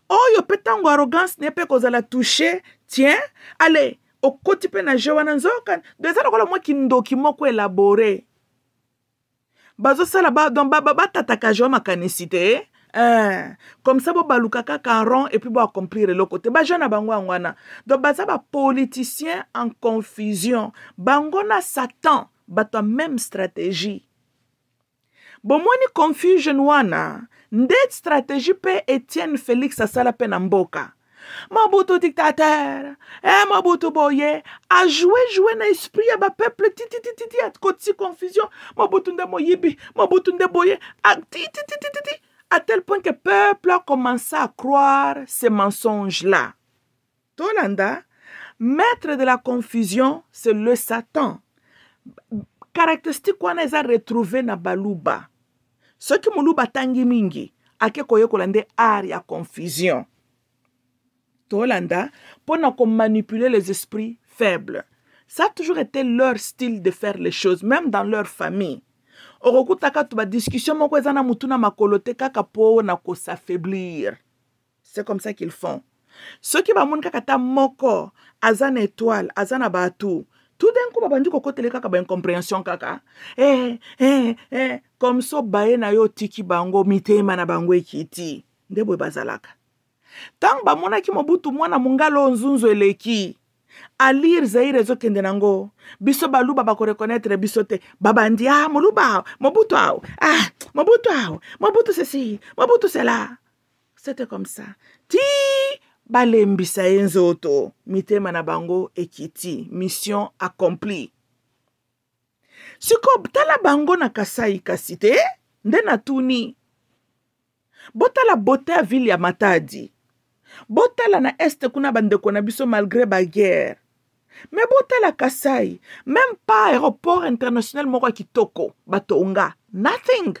oyo mpe ntango arrogance ne mpe kozala touche tien ale okoti mpe na je wana nzokani do eza lokola mwa kindoki moko elabore bazosala batataka je wa makanisi te eh. comme ça bo baluka kaka rond et puis boaccomplir eloko te bajeune na bango yango wana donc baza bapoliticien en confusion bango na satan bato ya même stratégie bomoni confusion wana nde stratégie mpe etienne félix asala mpe na mboka Maboutou dictateur, eh, hein, maboutou boye, a joué, joué na esprit à eh ba ben, peuple, ti, ti, ti, ti, ti, at confusion, maboutou nde moyibi, maboutou nde boye, a ti, ti, ti, ti, ti, ti, à tel point que peuple a commencé à croire ces mensonges-là. Tolanda, maître de la confusion, c'est le Satan. Caractéristique qu'on a retrouvé na baluba. Ce qui muluba tangi mingi, que koyekola nde art ya confusion. tolanda mpo na komanipule les esprits faibles ça a toujours été leur style de faire les choses même dans leur famille okokutaka to badiscussion moko eza na motu na makolo te kaka mpona kosafaiblir c'est comme ça qu'ils font soki bamoni kaka ata moko aza na étoile aza na bato tout d'un coup babandi kokotela kaka baincompréhension kaka eh, eh, eh. comme so baye na yo otiki bango mitema na bango ekiti nde boye bazalaka ntango bamonaki mobutu mwana mongala oyo nzunzu eleki alire zaire ezokende nango biso baluba bakorekonetre biso te babandi ah moluba mobutu ao ah mobutu ao mobutu ceci mobutu cela c'était comme ça ti balembisa ye nzoto mitema na bango ekiti mission accompli sikoyo tala bango na kasai kasi te nde natuni botala bote ya ville ya matadi botala na este kuna bandeko na biso malgré baguerre me botala kasai même pas aéroport international moko ya kitoko batonga nothing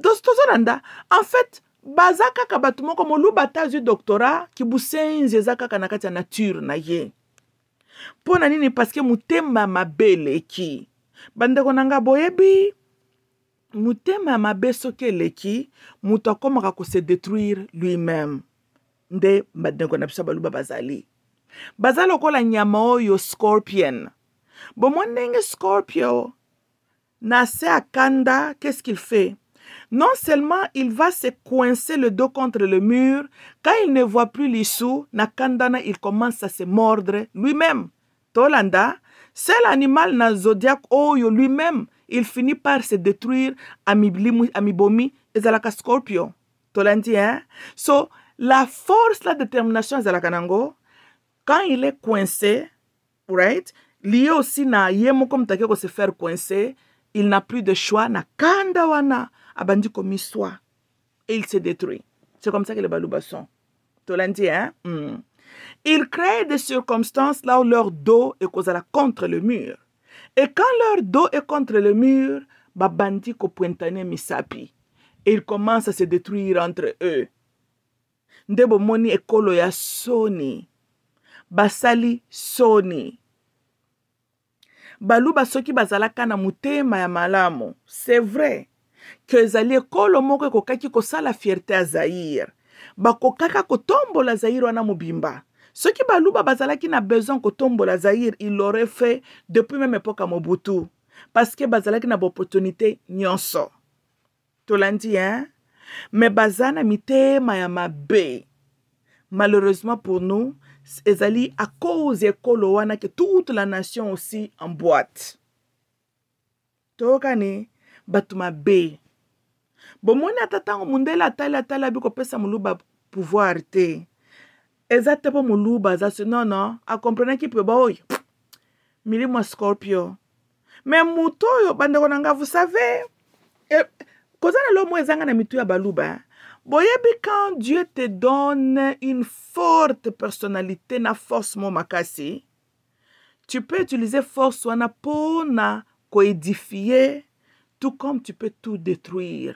tozolanda en fait baza kaka bato moko moluba ata azwi doctorat kibusenzi eza kaka na kati ya nature na ye mpo na nini parceke motema ya mabe eleki bandeko na nga boyebi motema ya mabe soki eleki moto akomaka kose détruire lui-même nde bandeko na biso baluba bazali baza la nyama scorpion bomoi scorpio na se akanda qu'est-ce qu'il fait non seulement il va se coincer le dos contre le mur quand il ne voit plus l'issue na kandana il commence à se mordre lui-même tolanda c'est l'animal na zodiaque oyo lui-même il finit par se détruire amibomi ezalaka scorpion tolandi hein so la force, la détermination de la kanango. quand il est coincé, right? Lié aussi na yemo comme se faire coincer, il n'a plus de choix na kanda wana comme soi, et il se détruit. C'est comme ça que les baluba sont. Hein? Hmm. Ils créent des circonstances là où leur dos est contre le mur. Et quand leur dos est contre le mur, babandi ko pointane misapi. Et ils commencent à se détruire entre eux. nde bomoni ekolo ya soni basali soni baluba soki bazalaka na motema ya malamu c'est vrai ke ezali ekolo moko ekokaki kosala fierté ya zaire bakokaka kotombola zaire wana mobimba soki baluba bazalaki na besoin kotombola zaire il aurait fait depuis même époque ya mobutu parce ke bazalaki na baopportunité nyonso tolandi hein me baza na mitema ya mabe malheureusement pour nous ezali à cause ekolo wana ke toute la nation aussi en boîte toyokani bato mabe bomoni ata ntango mondele atali atali abi kopesa moluba pouvoir te eza te mpo moluba aza se nono akomprenaki pyoba oyo milimo ya scorpio me moto oyo bandeko na nga vous savez eh, koza lelo moko ezanga na mitu ya baluba boyebi quand dieu te donne une forte personnalité na force moko makasi tu peux utiliser force wana mpona koedifie tout comme tu peux tout détruire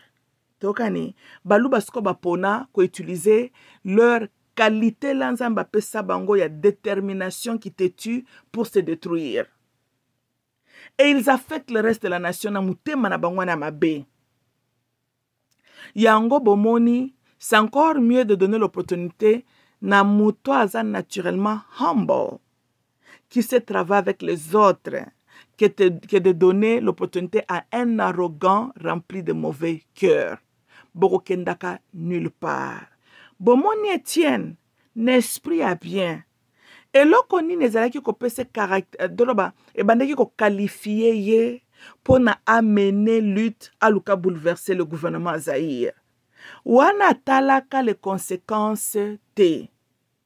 tokani baluba sikoyo bapona koutilize leur qualité la nzambe apesa bango ya détermination qui te tue pour se détruire et ils affectent le reste de la nation na motema na bango wana ya mabe bomoni c'est encore mieux de donner l'opportunité à un naturellement humble qui se travaille avec les autres que, de donner l'opportunité à un arrogant rempli de mauvais cœur bokokendaka nulle part bomoni etienne n'esprit a bien à bien. Et kopesa toloba ebandaki qualifié ye mpo na amene lutte aluka bouleverse le gouvernement ya zaire wana atalaka le conséquence te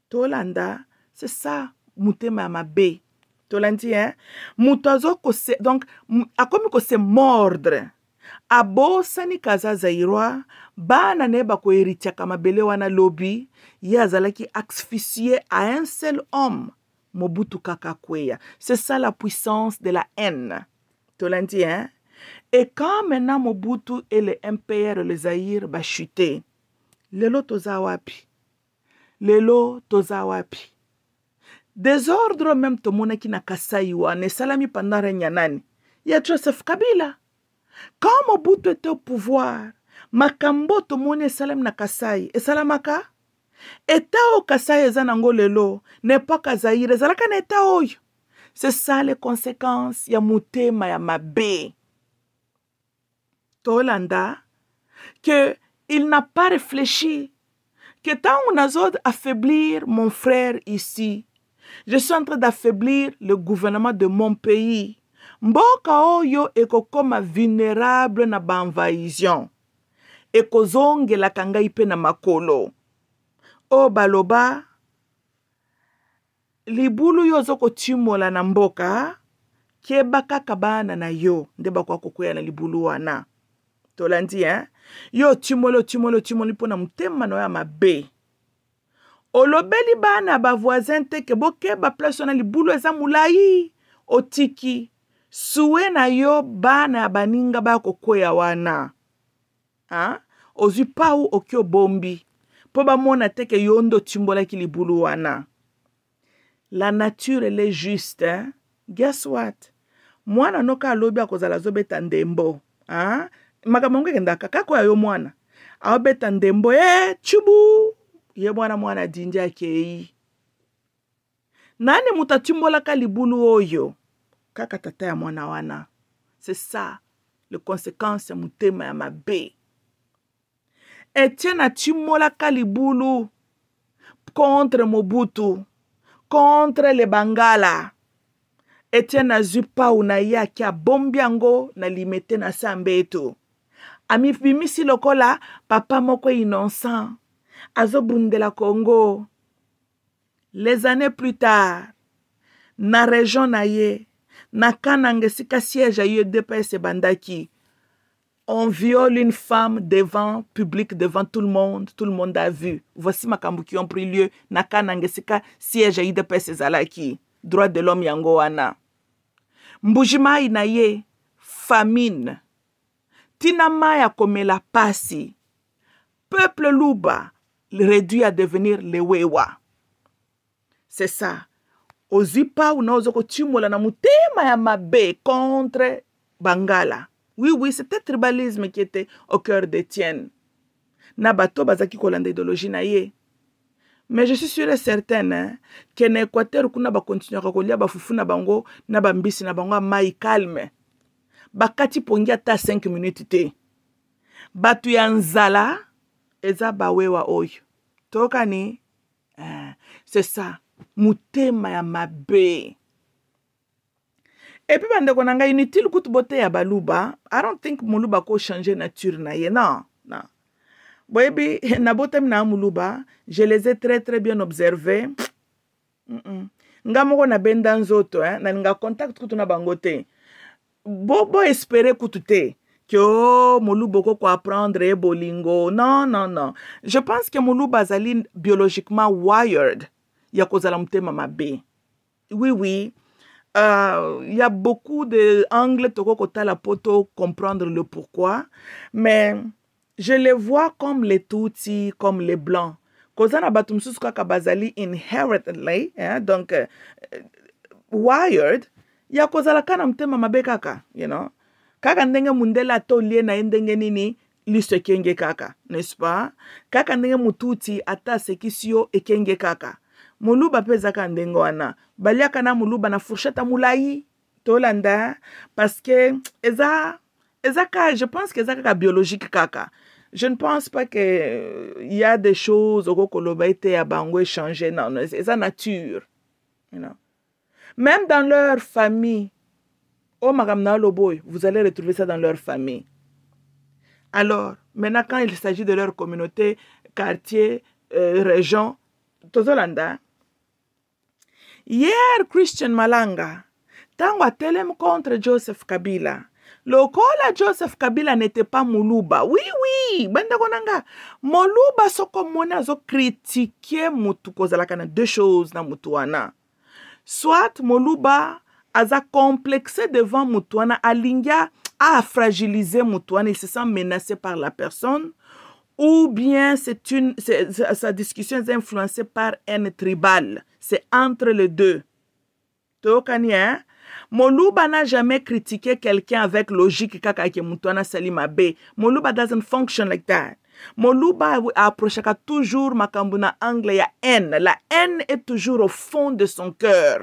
tolanda c'est ça motema ya mabe tolandi e moto azokose donc akomi kose mordre abosani kaza zairwa bana na ye bakoheritiaka mabele wana lobi ye azalaki asphyxie à un seul homme mobutu kaka kweya c'est ça la puissance de la haine tolandi hein et quand maintenant mobutu et le mpr le zaire bachute lelo toza wapi lelo toza wapi désordre même tomonaki na kasai wana esalami pendant regne ya nani ya joseph kabila quand mobutu ete au pouvoir makambo tomoni esalami na kasai esalamaka eta oyo kasai eza nango lelo na epoka zaire ezalaka na eta oyo C'est ça les conséquences yamuté ma yama tolanda que il n'a pas réfléchi que tant on a affaiblir mon frère ici, je suis en train d'affaiblir le gouvernement de mon pays. mboka oyo ekokoma vénérable na zonge zonge la kangaipe na makolo O baloba libulu yo ozokotimola na mboka keba kaka bana na yo nde bakoka kokwea na libulu wana tolandi e yo otimoli otimoli otimoli mpo na motema na yo ya mabe olobeli bana bavoisin te ke bokeba place wana libulu eza molai otiki suwe na yo bana ya baninga baya kokwea wana ha? ozwi pau oki obombi mpo bamona te ke yo nde otimbolaki libulu wana la nature elle est juste hein? guess what mwana noka alobi akozala azobeta ndembo hein? makambo yango ekendaka kaka oyo yo mwana aobeta ndembo ye eh, tchubu ye mwana mwana adinji akei nani moto atimbolaka libulu oyo kaka tata ya mwana wana c'est ça le conséquence ya motema ya mabe etienne atimolaka libulu contre mobutu contre le bangala etienne azwi pau na ye aki abombi yango na limete na se ya mbeto amibimisi lokola papa moko innocent azobundela congo les années plus tard na region na ye na kananga esika siège ya udps e ebandaki on viole une femme devant public, devant tout le monde, tout le monde a vu. Voici makambo qui ont pris lieu. Naka nangesika siège IDPS zalaki. Droit de l'homme yangoana. Mbujima Mbujimai famine. Tina maya komela pasi. Peuple luba réduit à devenir wewa. C'est ça. Ozipa unaozo kutumula na mutema ya mabe contre Bangala. Oui, oui, c'était tribalisme qui était au cœur d'Étienne. Na bato bazaki kolanda idéologie na ye. Mais je suis sûre et certaine hein, que na Équateur kuna bakontinuaka kolia bafufu na bango na bambisi na bango ya mai calme. Bakati pongi ata 5 minutes te. Bato ya nzala eza bawewa oyo. tokani eh, c'est ça motema ya mabe epuis bandeko na ngai inutile kutu boteya baluba i don't think moluba akochange nature na ye non non boyebi na botami na ya moluba je les ai très très bien observé mm -mm. nga moko nabenda nzoto eh? nalinga contact kutu na bango te boespere bo kutu te ke o oh, moluba okoko apprendre ye bolingo non non non je pense ke moluba azali biologiquement wired ya kozala motema mabe wiwi oui, oui. Euh, il euh, y a beaucoup d'angles la poto comprendre le pourquoi, mais je les vois comme les Tutsis, comme les Blancs. Kozana batumsus Kabazali bazali inherently, hein, donc euh, wired, ya kozala kana mtema mabe kaka, you know. Kaka ndenge mundela to na ndenge nini liso kenge kaka, n'est-ce pas? Kaka ndenge mututi ata sekisio ekenge kaka muluba peza ezaka ndenge wana baliaka muluba na fourchette tolanda parce que eza eza je pense que eza biologique kaka je ne pense pas que il euh, y a des choses okokoloba ete à bango dans non eza nature you know? même dans leur famille Oh madame na boy, vous allez retrouver ça dans leur famille alors maintenant quand il s'agit de leur communauté quartier euh, région tozolanda Hier Christian Malanga, tangua atelem contre Joseph Kabila, lokola Joseph Kabila n'était pas Muluba. Oui, oui, banda konanga. Muluba soko mona zo critiquer mutu kana deux choses dans mutu Soit Muluba a complexé devant mutu wana a fragilisé mutu il se sent menacé par la personne ou bien c'est une, sa discussion est influencée par une tribale. C'est entre les deux. Tokania. Moluba n'a jamais critiqué quelqu'un avec logique kaka ke mutwana salima B. Moluba doesn't function like that. Moluba approchaka toujours makambo na angle ya haine. La haine est toujours au fond de son cœur.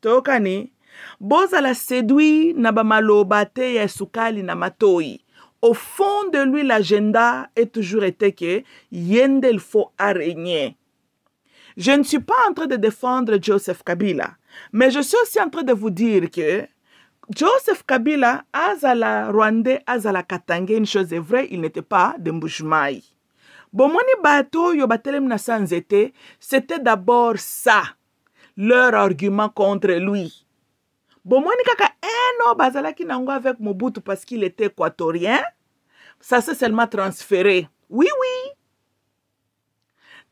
Tokani. bozala séduit na bamaloba te ya esukali na matoi au fond de lui l'agenda est toujours été ke ye nde il faut arégner Je ne suis pas en train de défendre Joseph Kabila, mais je suis aussi en train de vous dire que Joseph Kabila, Azala Rwandais, Azala Katangé, une chose est vraie, il n'était pas de Mbushmaï. bomoni bato oyo batelemi na sa nzete c'était d'abord ça leur argument contre lui bomoni kaka un oyo bazalaki nango avec mobutu parce qu'il était équatorien ça s'est seulement transféré oui oui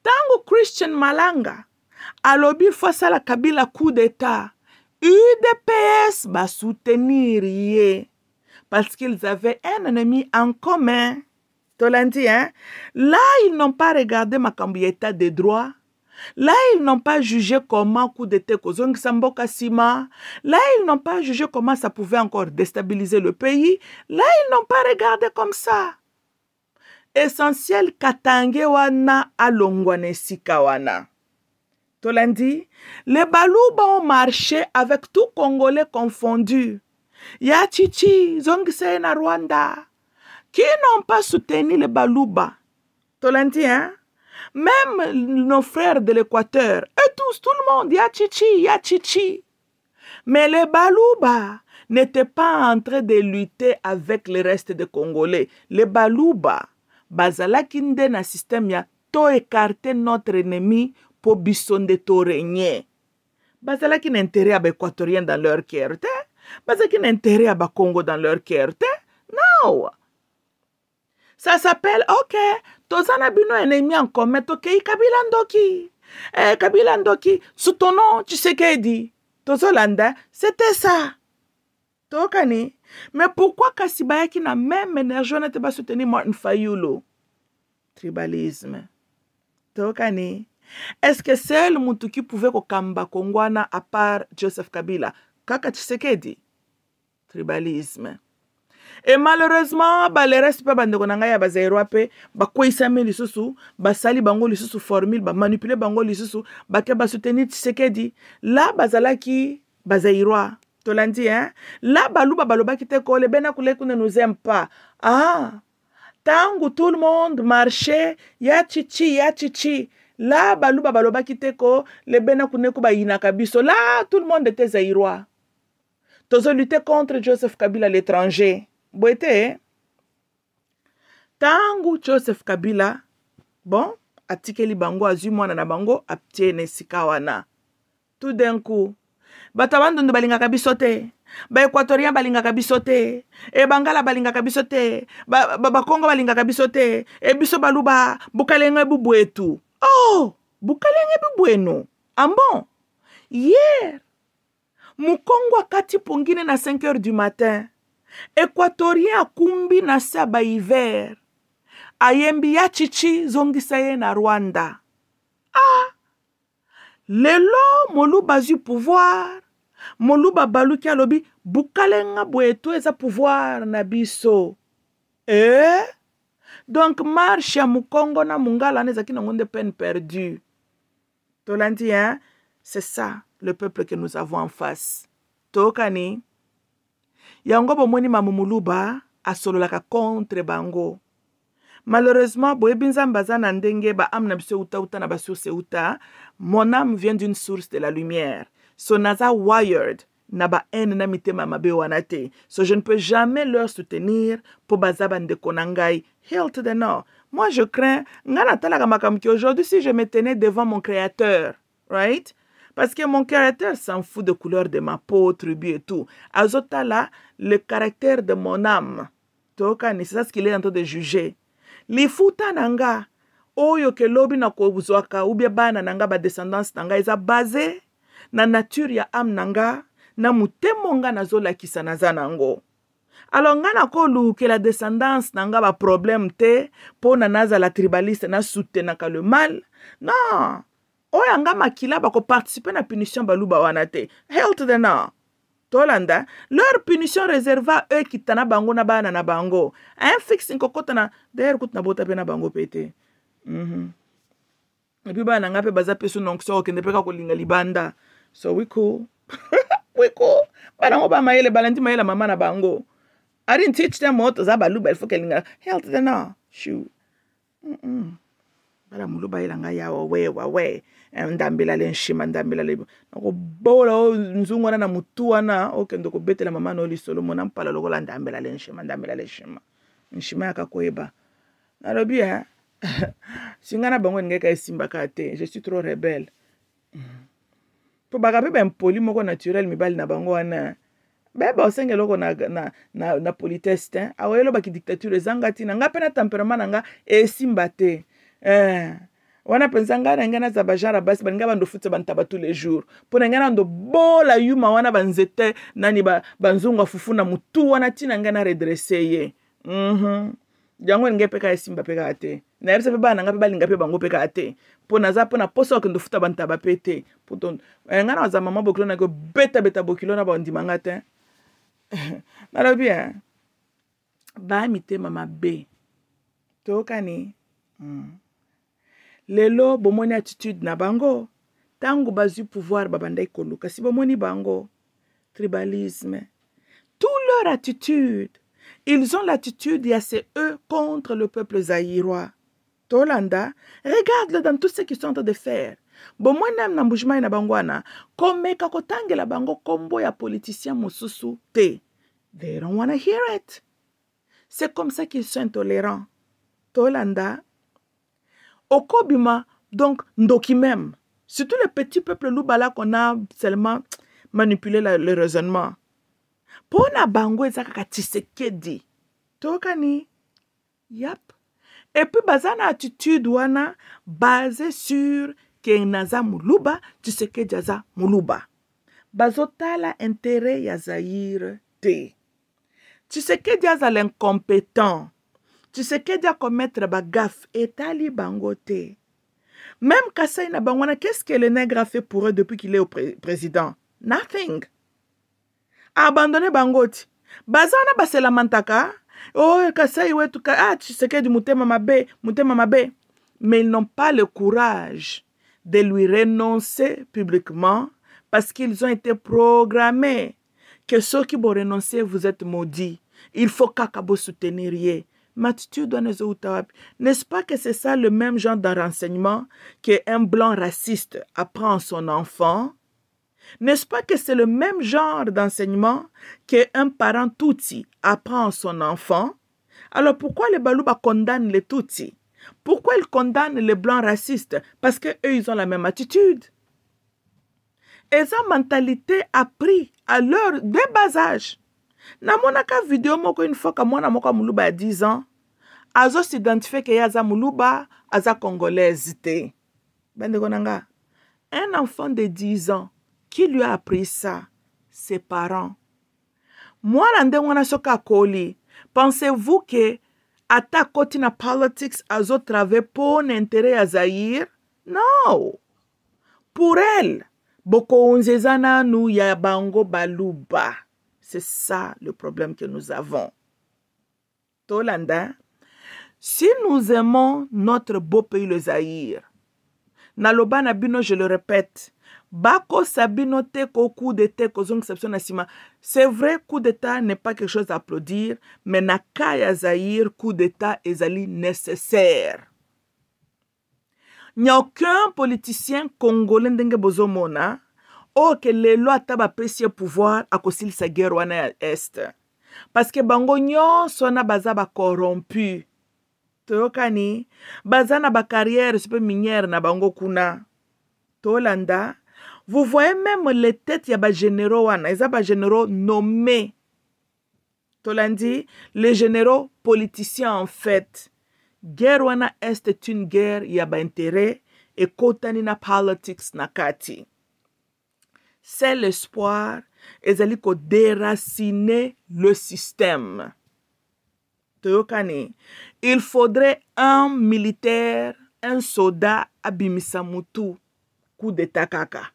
que christian malanga alobi à la kabila coup d'État, udps soutenir soutenir, parce qu'ils avaient un ennemi en commun hein? là ils n'ont pas regardé ma coup d'État de droit Là, ils n'ont pas jugé comment coup d'état Kozong Samboka Sima. Là, ils n'ont pas jugé comment ça pouvait encore déstabiliser le pays. Là, ils n'ont pas regardé comme ça essentiel katange wana Sikawana. na les baluba ont marché avec tout congolais confondus. Yachichi, chichi rwanda qui n'ont pas soutenu les baluba tolandi hein même nos frères de l'équateur et tous tout le monde ya chichi mais les baluba n'étaient pas en train de lutter avec le reste des congolais les baluba bazalaki nde na systeme ya toécarte notre ennemi mpo biso nde torenye bazalaki na intere ya baéquatorien dans leur cœur te bazalaki na intere ya bakongo dans leur cœur te no ça s'appelle ok toza na bino ennemi en commun tokei kabila ndoki eh, kabila ndoki soutenons tshisekedi tozolanda c'était ça tokani me pourkui kasi bayaki na meme énergie wana te basoutenir martin fayulo tribalisme toyokani est ce que seul motu ki pouvait kokamba kongo wana à part joseph kabila kaka tshisekedi tribalisme e malheureusement balerese mpe bandeko na ngai ya bazairwa mpe bakweyisami lisusu basali bango lisusu formule bamanipule bango lisusu bake basoutenir tshisekedi la bazalaki bazairwa tolandi hein là baluba balobaki te kole benakuleki ne nous aime pas ah ntango tout le monde marché ya chichi ya chichi la baluba balobaki te ko lebenaku ne ko bayinaka biso la tout le monde était zairois tozo lutter contre joseph kabila l'étranger boye te ntango joseph kabila bon atikeli bango azwi mwana na bango atie na esika wana tout d'un coup bato abandondo balingaka biso te baekuatorien balingaka biso te ebangala balingaka biso te bakongo ba, ba balingaka biso te ebiso baluba bukalenga ebubu etu o oh, bukalenga ebubu eno ambon ah hier mokongo akati pongine na 5 heures du matin ekuatorien akumbi na se ya bahiver ayembi ya chichi zongisa ye na rwanda ah lelo moluba azwi pouvoir moluba baluki alobi bukalenga boye to eza pouvoir na biso e eh? donk marshe ya mokongo na mongala wana ezalaki nango nde peine perdue tolandi hein c'est ça le peuple que nous avons en face toyokani yango bomoni mamumuluba asololaka contre bango Malheureusement, Boebinza Mbazana Ndenge, ba amna bse outa outa na basource outa, mon âme vient d'une source de la lumière. So naza wired naba en na mitema mabe So je ne peux jamais leur soutenir pour bazaba ndeko na ngai health de no. Moi je crains ngana natalaka makam ki aujourd'hui si je me tenais devant mon créateur, right? Parce que mon créateur s'en fout de couleur de ma peau, tribu et tout. Azotala, le caractère de mon âme. Toka c'est ça ce qu'il est en train de juger. Lifuta nanga. Oyo ke lobi na ko ou bien bana nanga ba descendance nanga a basé na nature ya ame na nga na motema nga nazolakisa naza na yango alors nga nakolukela descendance na nga baproblème te mpo na nazala tribaliste nasutenaka le mal non oyo anga makila bakoparticipe na punition baluba wana te hell to the no tolanda leur punition réserve a eux kita na bango na bana na bango infixe nkokota na dayere kuti nabota mpe na bango mpe te mm -hmm. epuis bana nga mpe baza mpe so nonkiso kokende mpe kakolinga libanda so we cool we cool banango bamayele balandi mayela mama na bango i didn't teach them what za baluba elifoke linga health thena shoot mm -mm. balamulu bayela nga yawa we wawe eh, ndambela le nshima ndambela le nakobola o oh, nzungu wana na mutu wana okende kobetela mama na o lisolo mona mpala lokola ndambela le nshima ndambela le nshima nshima yaka koyeba nalobi e singa na bango elingi eka esimbaka te je suis trop rebelle mm. kobaka mpe baimpoli moko naturel mibali na bango wana beba osenga eloko na, na, na, na politesse te awa elobaki dictature ezanga ntina nga mpe na temperama na nga esimba te eh. wana mpenza ngai na ngai naza bajara basi balingai bandofuta bantaba tous les jours mpo na ngai nandobola yuma wana banzete nani banzungu ba afufu na motu wana ntina ngai na redrese ye mm -hmm. yango elingi mpe kaka esimba mpe kaka te nayebisa mpe bana na nga mpe balinga mpe bango mpe kaka te mpo naza mpo na poso akende ofuta bantaba mpe te eh, nga na baza mama bokilo nayeke betabeta bokilo na bandima nga te nalobi e eh, baya mitema mabe toyokani mm. lelo bomoni attitude na bango ntango bazwi pouvoir babandaki koluka si bomoni bango tribalisme tout leur attitude Ils ont l'attitude et assez eux contre le peuple zaïrois. Tolanda, regarde-le dans tout ce qu'ils sont en train de faire. moi-même, bomwana na mbujima na comme wana komeka kotangela bango combo ya politicien mosusu te they don't to hear it c'est comme ça qu'ils sont intolérants tolanda okobima donc ndoki même surtout le petit peuple loubala qu'on a seulement manipulé le raisonnement mpo na bango eza kaka tisekedi toyokani yap epui baza na attitude wana base sur ke naza moluba tisekedi aza moluba bazotala intere ya zaire te tshisekedi azala incompétent tshisekedi akomettre bagafe etali bango te même kasai na bango wana qu'est ce que le nègre a fait pour eux depuis qu'il est au pré président nothing abandonner bangoti bazana basela kasai wetu ka ah, mabe mais ils n'ont pas le courage de lui renoncer publiquement parce qu'ils ont été programmés que ceux qui vont renoncer, vous êtes maudits. Il faut kakabo soutenir N'est-ce pas que c'est ça le même genre de renseignement qu'un blanc raciste apprend à son enfant n'est-ce pas que c'est le même genre d'enseignement qu'un parent Tutsi apprend à son enfant? Alors pourquoi les Balouba condamnent les Tutsi Pourquoi ils condamnent les blancs racistes? Parce qu'eux, ils ont la même attitude. Ils ont mentalité appris à leur débasage. bas âge. namonaka moko une fois que mwana moko ya 10 ans azosidentifie ke ye aza aza congolaise un enfant de 10 ans Qui lui a appris ça Ses parents. mwana nde wana soki akoli pensez-vous ke ata akoti na politics azotrave mpo na intere ya zaire no pour elle bokonzi eza nanu ya bango baluba c'est ça le problème que nous avons tolanda si nous aimons notre beau pays le zaire naloba na bino je le répète bakosa bino te kocoup d'état kozongisa biso na nsima c'est vrai coup d'état n'est pas quelque chose à applaudir mais na ka ya zaïre coup d'état ezali nécessaire nya aucun politicien congolais ndenge bozomona oyo ke lelo ata bapesi ye pouvoir akosilisa guerre wana ya este parce ke bango nyonso wana baza bacorrompu toyokani baza na bacarrière supe minière na bango kuna tolanda vous voyez même les têtes ya bagénéraux wana eza bagénéraux nommés tolandi les généraux politiciens en fait guerre wana est une guerre ya baintérêt ekotani na politics na kati seul espoir ezali kodéraciner le système toyokani il faudrait un militaire un soldat abimisa motu coup d'état kaka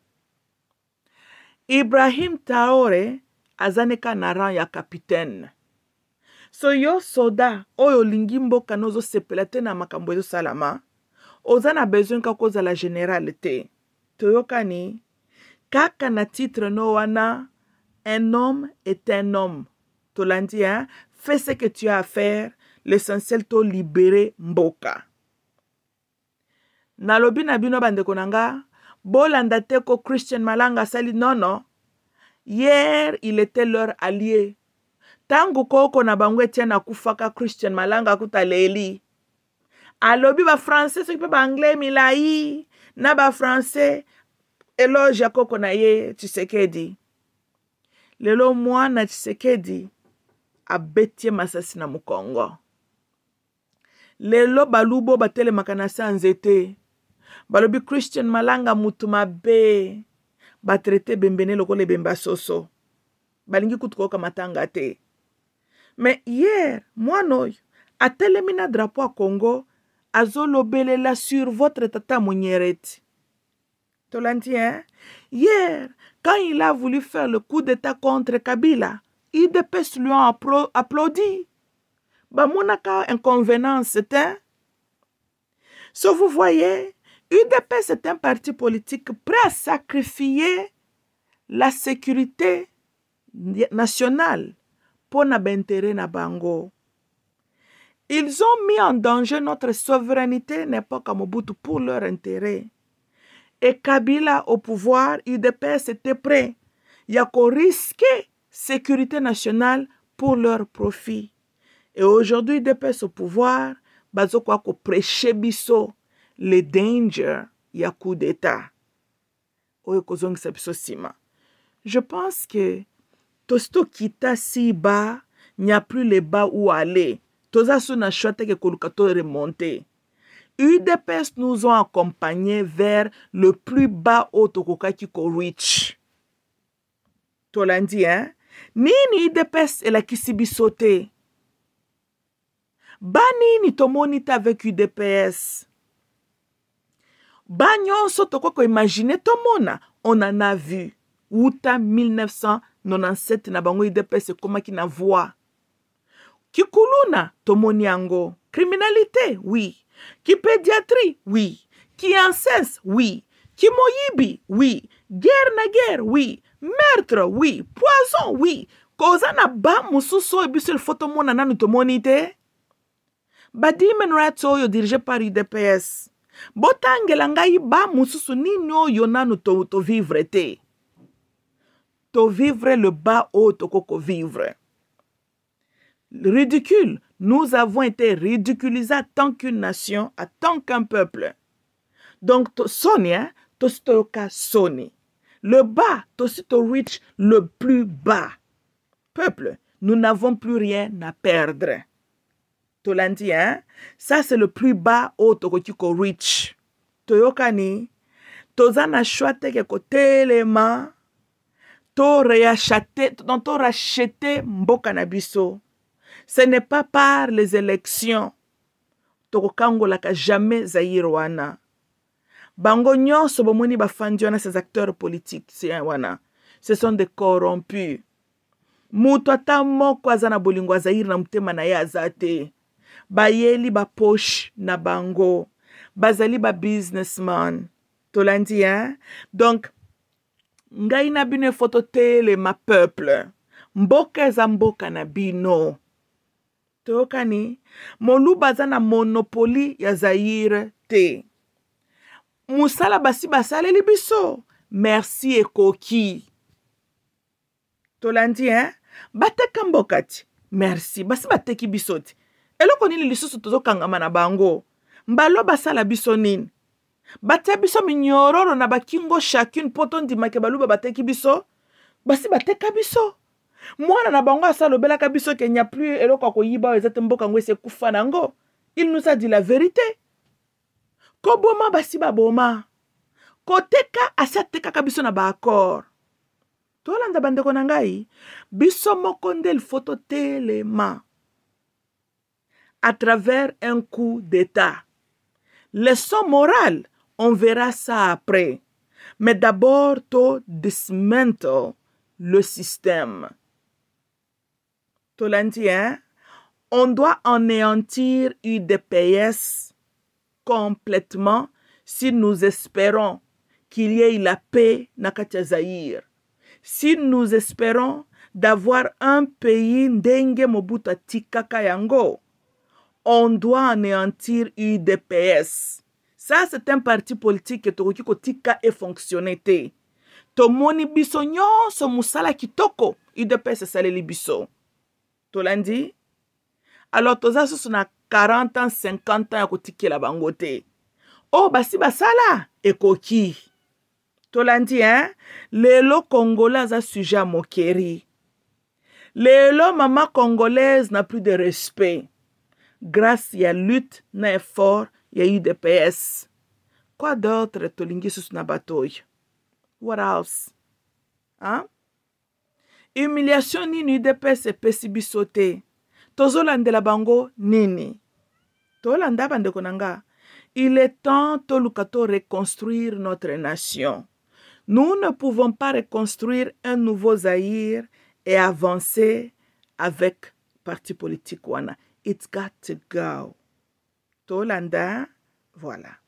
ibrahim traore aza neka na rang ya kapitene so yo soda oyo olingi mboka na ozosepela te na makambo ezosalama oza na besoin kaka ozala général te toyokani kaka na titre no wana un homme est un homme tolandi hein? fais ce que tu as à faire l'essentiel tolibere mboka nalobi na bino bandeko na nga bolanda te ko christian malanga asali nono hier il était leur allié ntango kooko na bango etiana akufaka christian malanga akuta leli alobi bafrançais soki mpe baanglais milai na bafrançais eloge ya koko na ye tshisekedi lelo mwana tshisekedi abeti ye masasi na mokongo lelo balubu oyo batelemaka na se ya nzete balobi christian malanga mutu mabe Batrete ebembene lokole bemba soso balingi kutu koyoka matanga te moi hier mwana tel atelemi na drapo ya congo azolobelela sur votre tata monyereti tolanti hein hier quand il a voulu faire le coup d'état contre kabila idps lui ont applaudi bamonaka inconvenance c'était hein? so vous voyez UDP, c'est un parti politique prêt à sacrifier la sécurité nationale pour na Bango. Ils ont mis en danger notre souveraineté, n'est pas comme bout, pour leur intérêt. Et Kabila au pouvoir, UDPS était prêt. Il y a qu'on sécurité nationale pour leur profit. Et aujourd'hui, UDPS au pouvoir, quoi a prêcher Bissot le danger ya coup d'etat oyo ekozongisa biso nsima je pense que tosi tokita si ba nya plus le ba ou aller toza so na choix teke koluka to remonte udps nous ont accompagné vers le plus bas oyo tokokaki koreach tolandi hein nini udps elakisi biso te banini tomoni te avec udps banyonso tokoko imagine tomona on en a vu wuta 1997 na bango idps ekomaki na voi kikuluna tomoni yango kriminalité oui kipédiatrie oui kiancese oui kimoyibi oui guerre na guerre oui meurtre oui poison oui koza na ba mosusu oyo biso ilfo tomona nanu tomoni te ba human rights oyo dirige par udps botangela ngai ba mosusu nini oyo nanu to, to vivre vivre le bas oyo tokoki vivre. ridicule nous avons été ridiculisés tant qu'une nation tant qu'un peuple donc to, sonne hein? le bas tosi to reach le plus bas peuple nous n'avons plus rien à perdre tolandi hein ça c'est le plus bas oyo tokoki koreach toyokani toza na shwa teke kotelema torachete mboka na biso ce n'est pas par les élections tokokangolaka jamais zaire wana bango nyonso bomoni bafandi wana ces acteurs politiques wana ce sont des corrompus moto ata moko aza na bolingo azaire na motema na ye aza te bayeli baposhe na bango bazali babusinessman tolandi ye donc ngai na bino efo totelema peuple mboka eza mboka na bino toyokani moluba aza na monopoli ya zaire te mosala basi basaleli biso merci ekoki tolandi e bateka mboka ti merci basi bateki biso ti eloko nini lisusu tozokangama na bango mbalo basala biso nini batia biso minyororo na bakingo chacune mpo tondimaki baluba bateki biso basi bateka biso mwana na bango asi alobelaka biso ke nya plus eloko akoyiba oyo eza te mboka yango esi ekufa na yango il nous a dit la vérité koboma basi baboma koteka asi atekaka biso na baakord tolanda bandeko na ngai biso moko nde lifo totelema à travers un coup d'État. Leçon morale, on verra ça après. Mais d'abord, to dismantle le système. Tolentien, hein? on doit anéantir UDPS complètement si nous espérons qu'il y ait la paix dans Si nous espérons d'avoir un pays ndenge mobuta tikaka yango, on doit anéantir UDPS ça c'est un parti politique tokoki kotika efonctionne te tomoni biso nyonso mosala kitoko udps esaleli biso tolandi alors toza susu na 40 ans 50 ans ya kotikela bango te oyo oh, basi basala ekoki tolandi hein lelo congolais aza sujet ya mokeri lelo mama congolaise na plus de respect Gracia, lutte när jag för, jag är UDPS. Quad d'autre tolingi susuna batoi? What else? Hein? Humiliation nini UDPS epesi biso te. Tozolandela bango nini? Tolanda bandeko na nga. Il est temps toluka to reconstruire notre nation. Nous ne pouvons pas reconstruire un nouveau Zaïre et avancer avec parti politique wana. It's got to go. tolanda voilà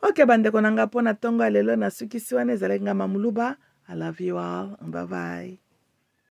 ok bandeko na nga mpona ntongo ya lelo nasukisi wana ezalaki ngama moluba i love you all bye bye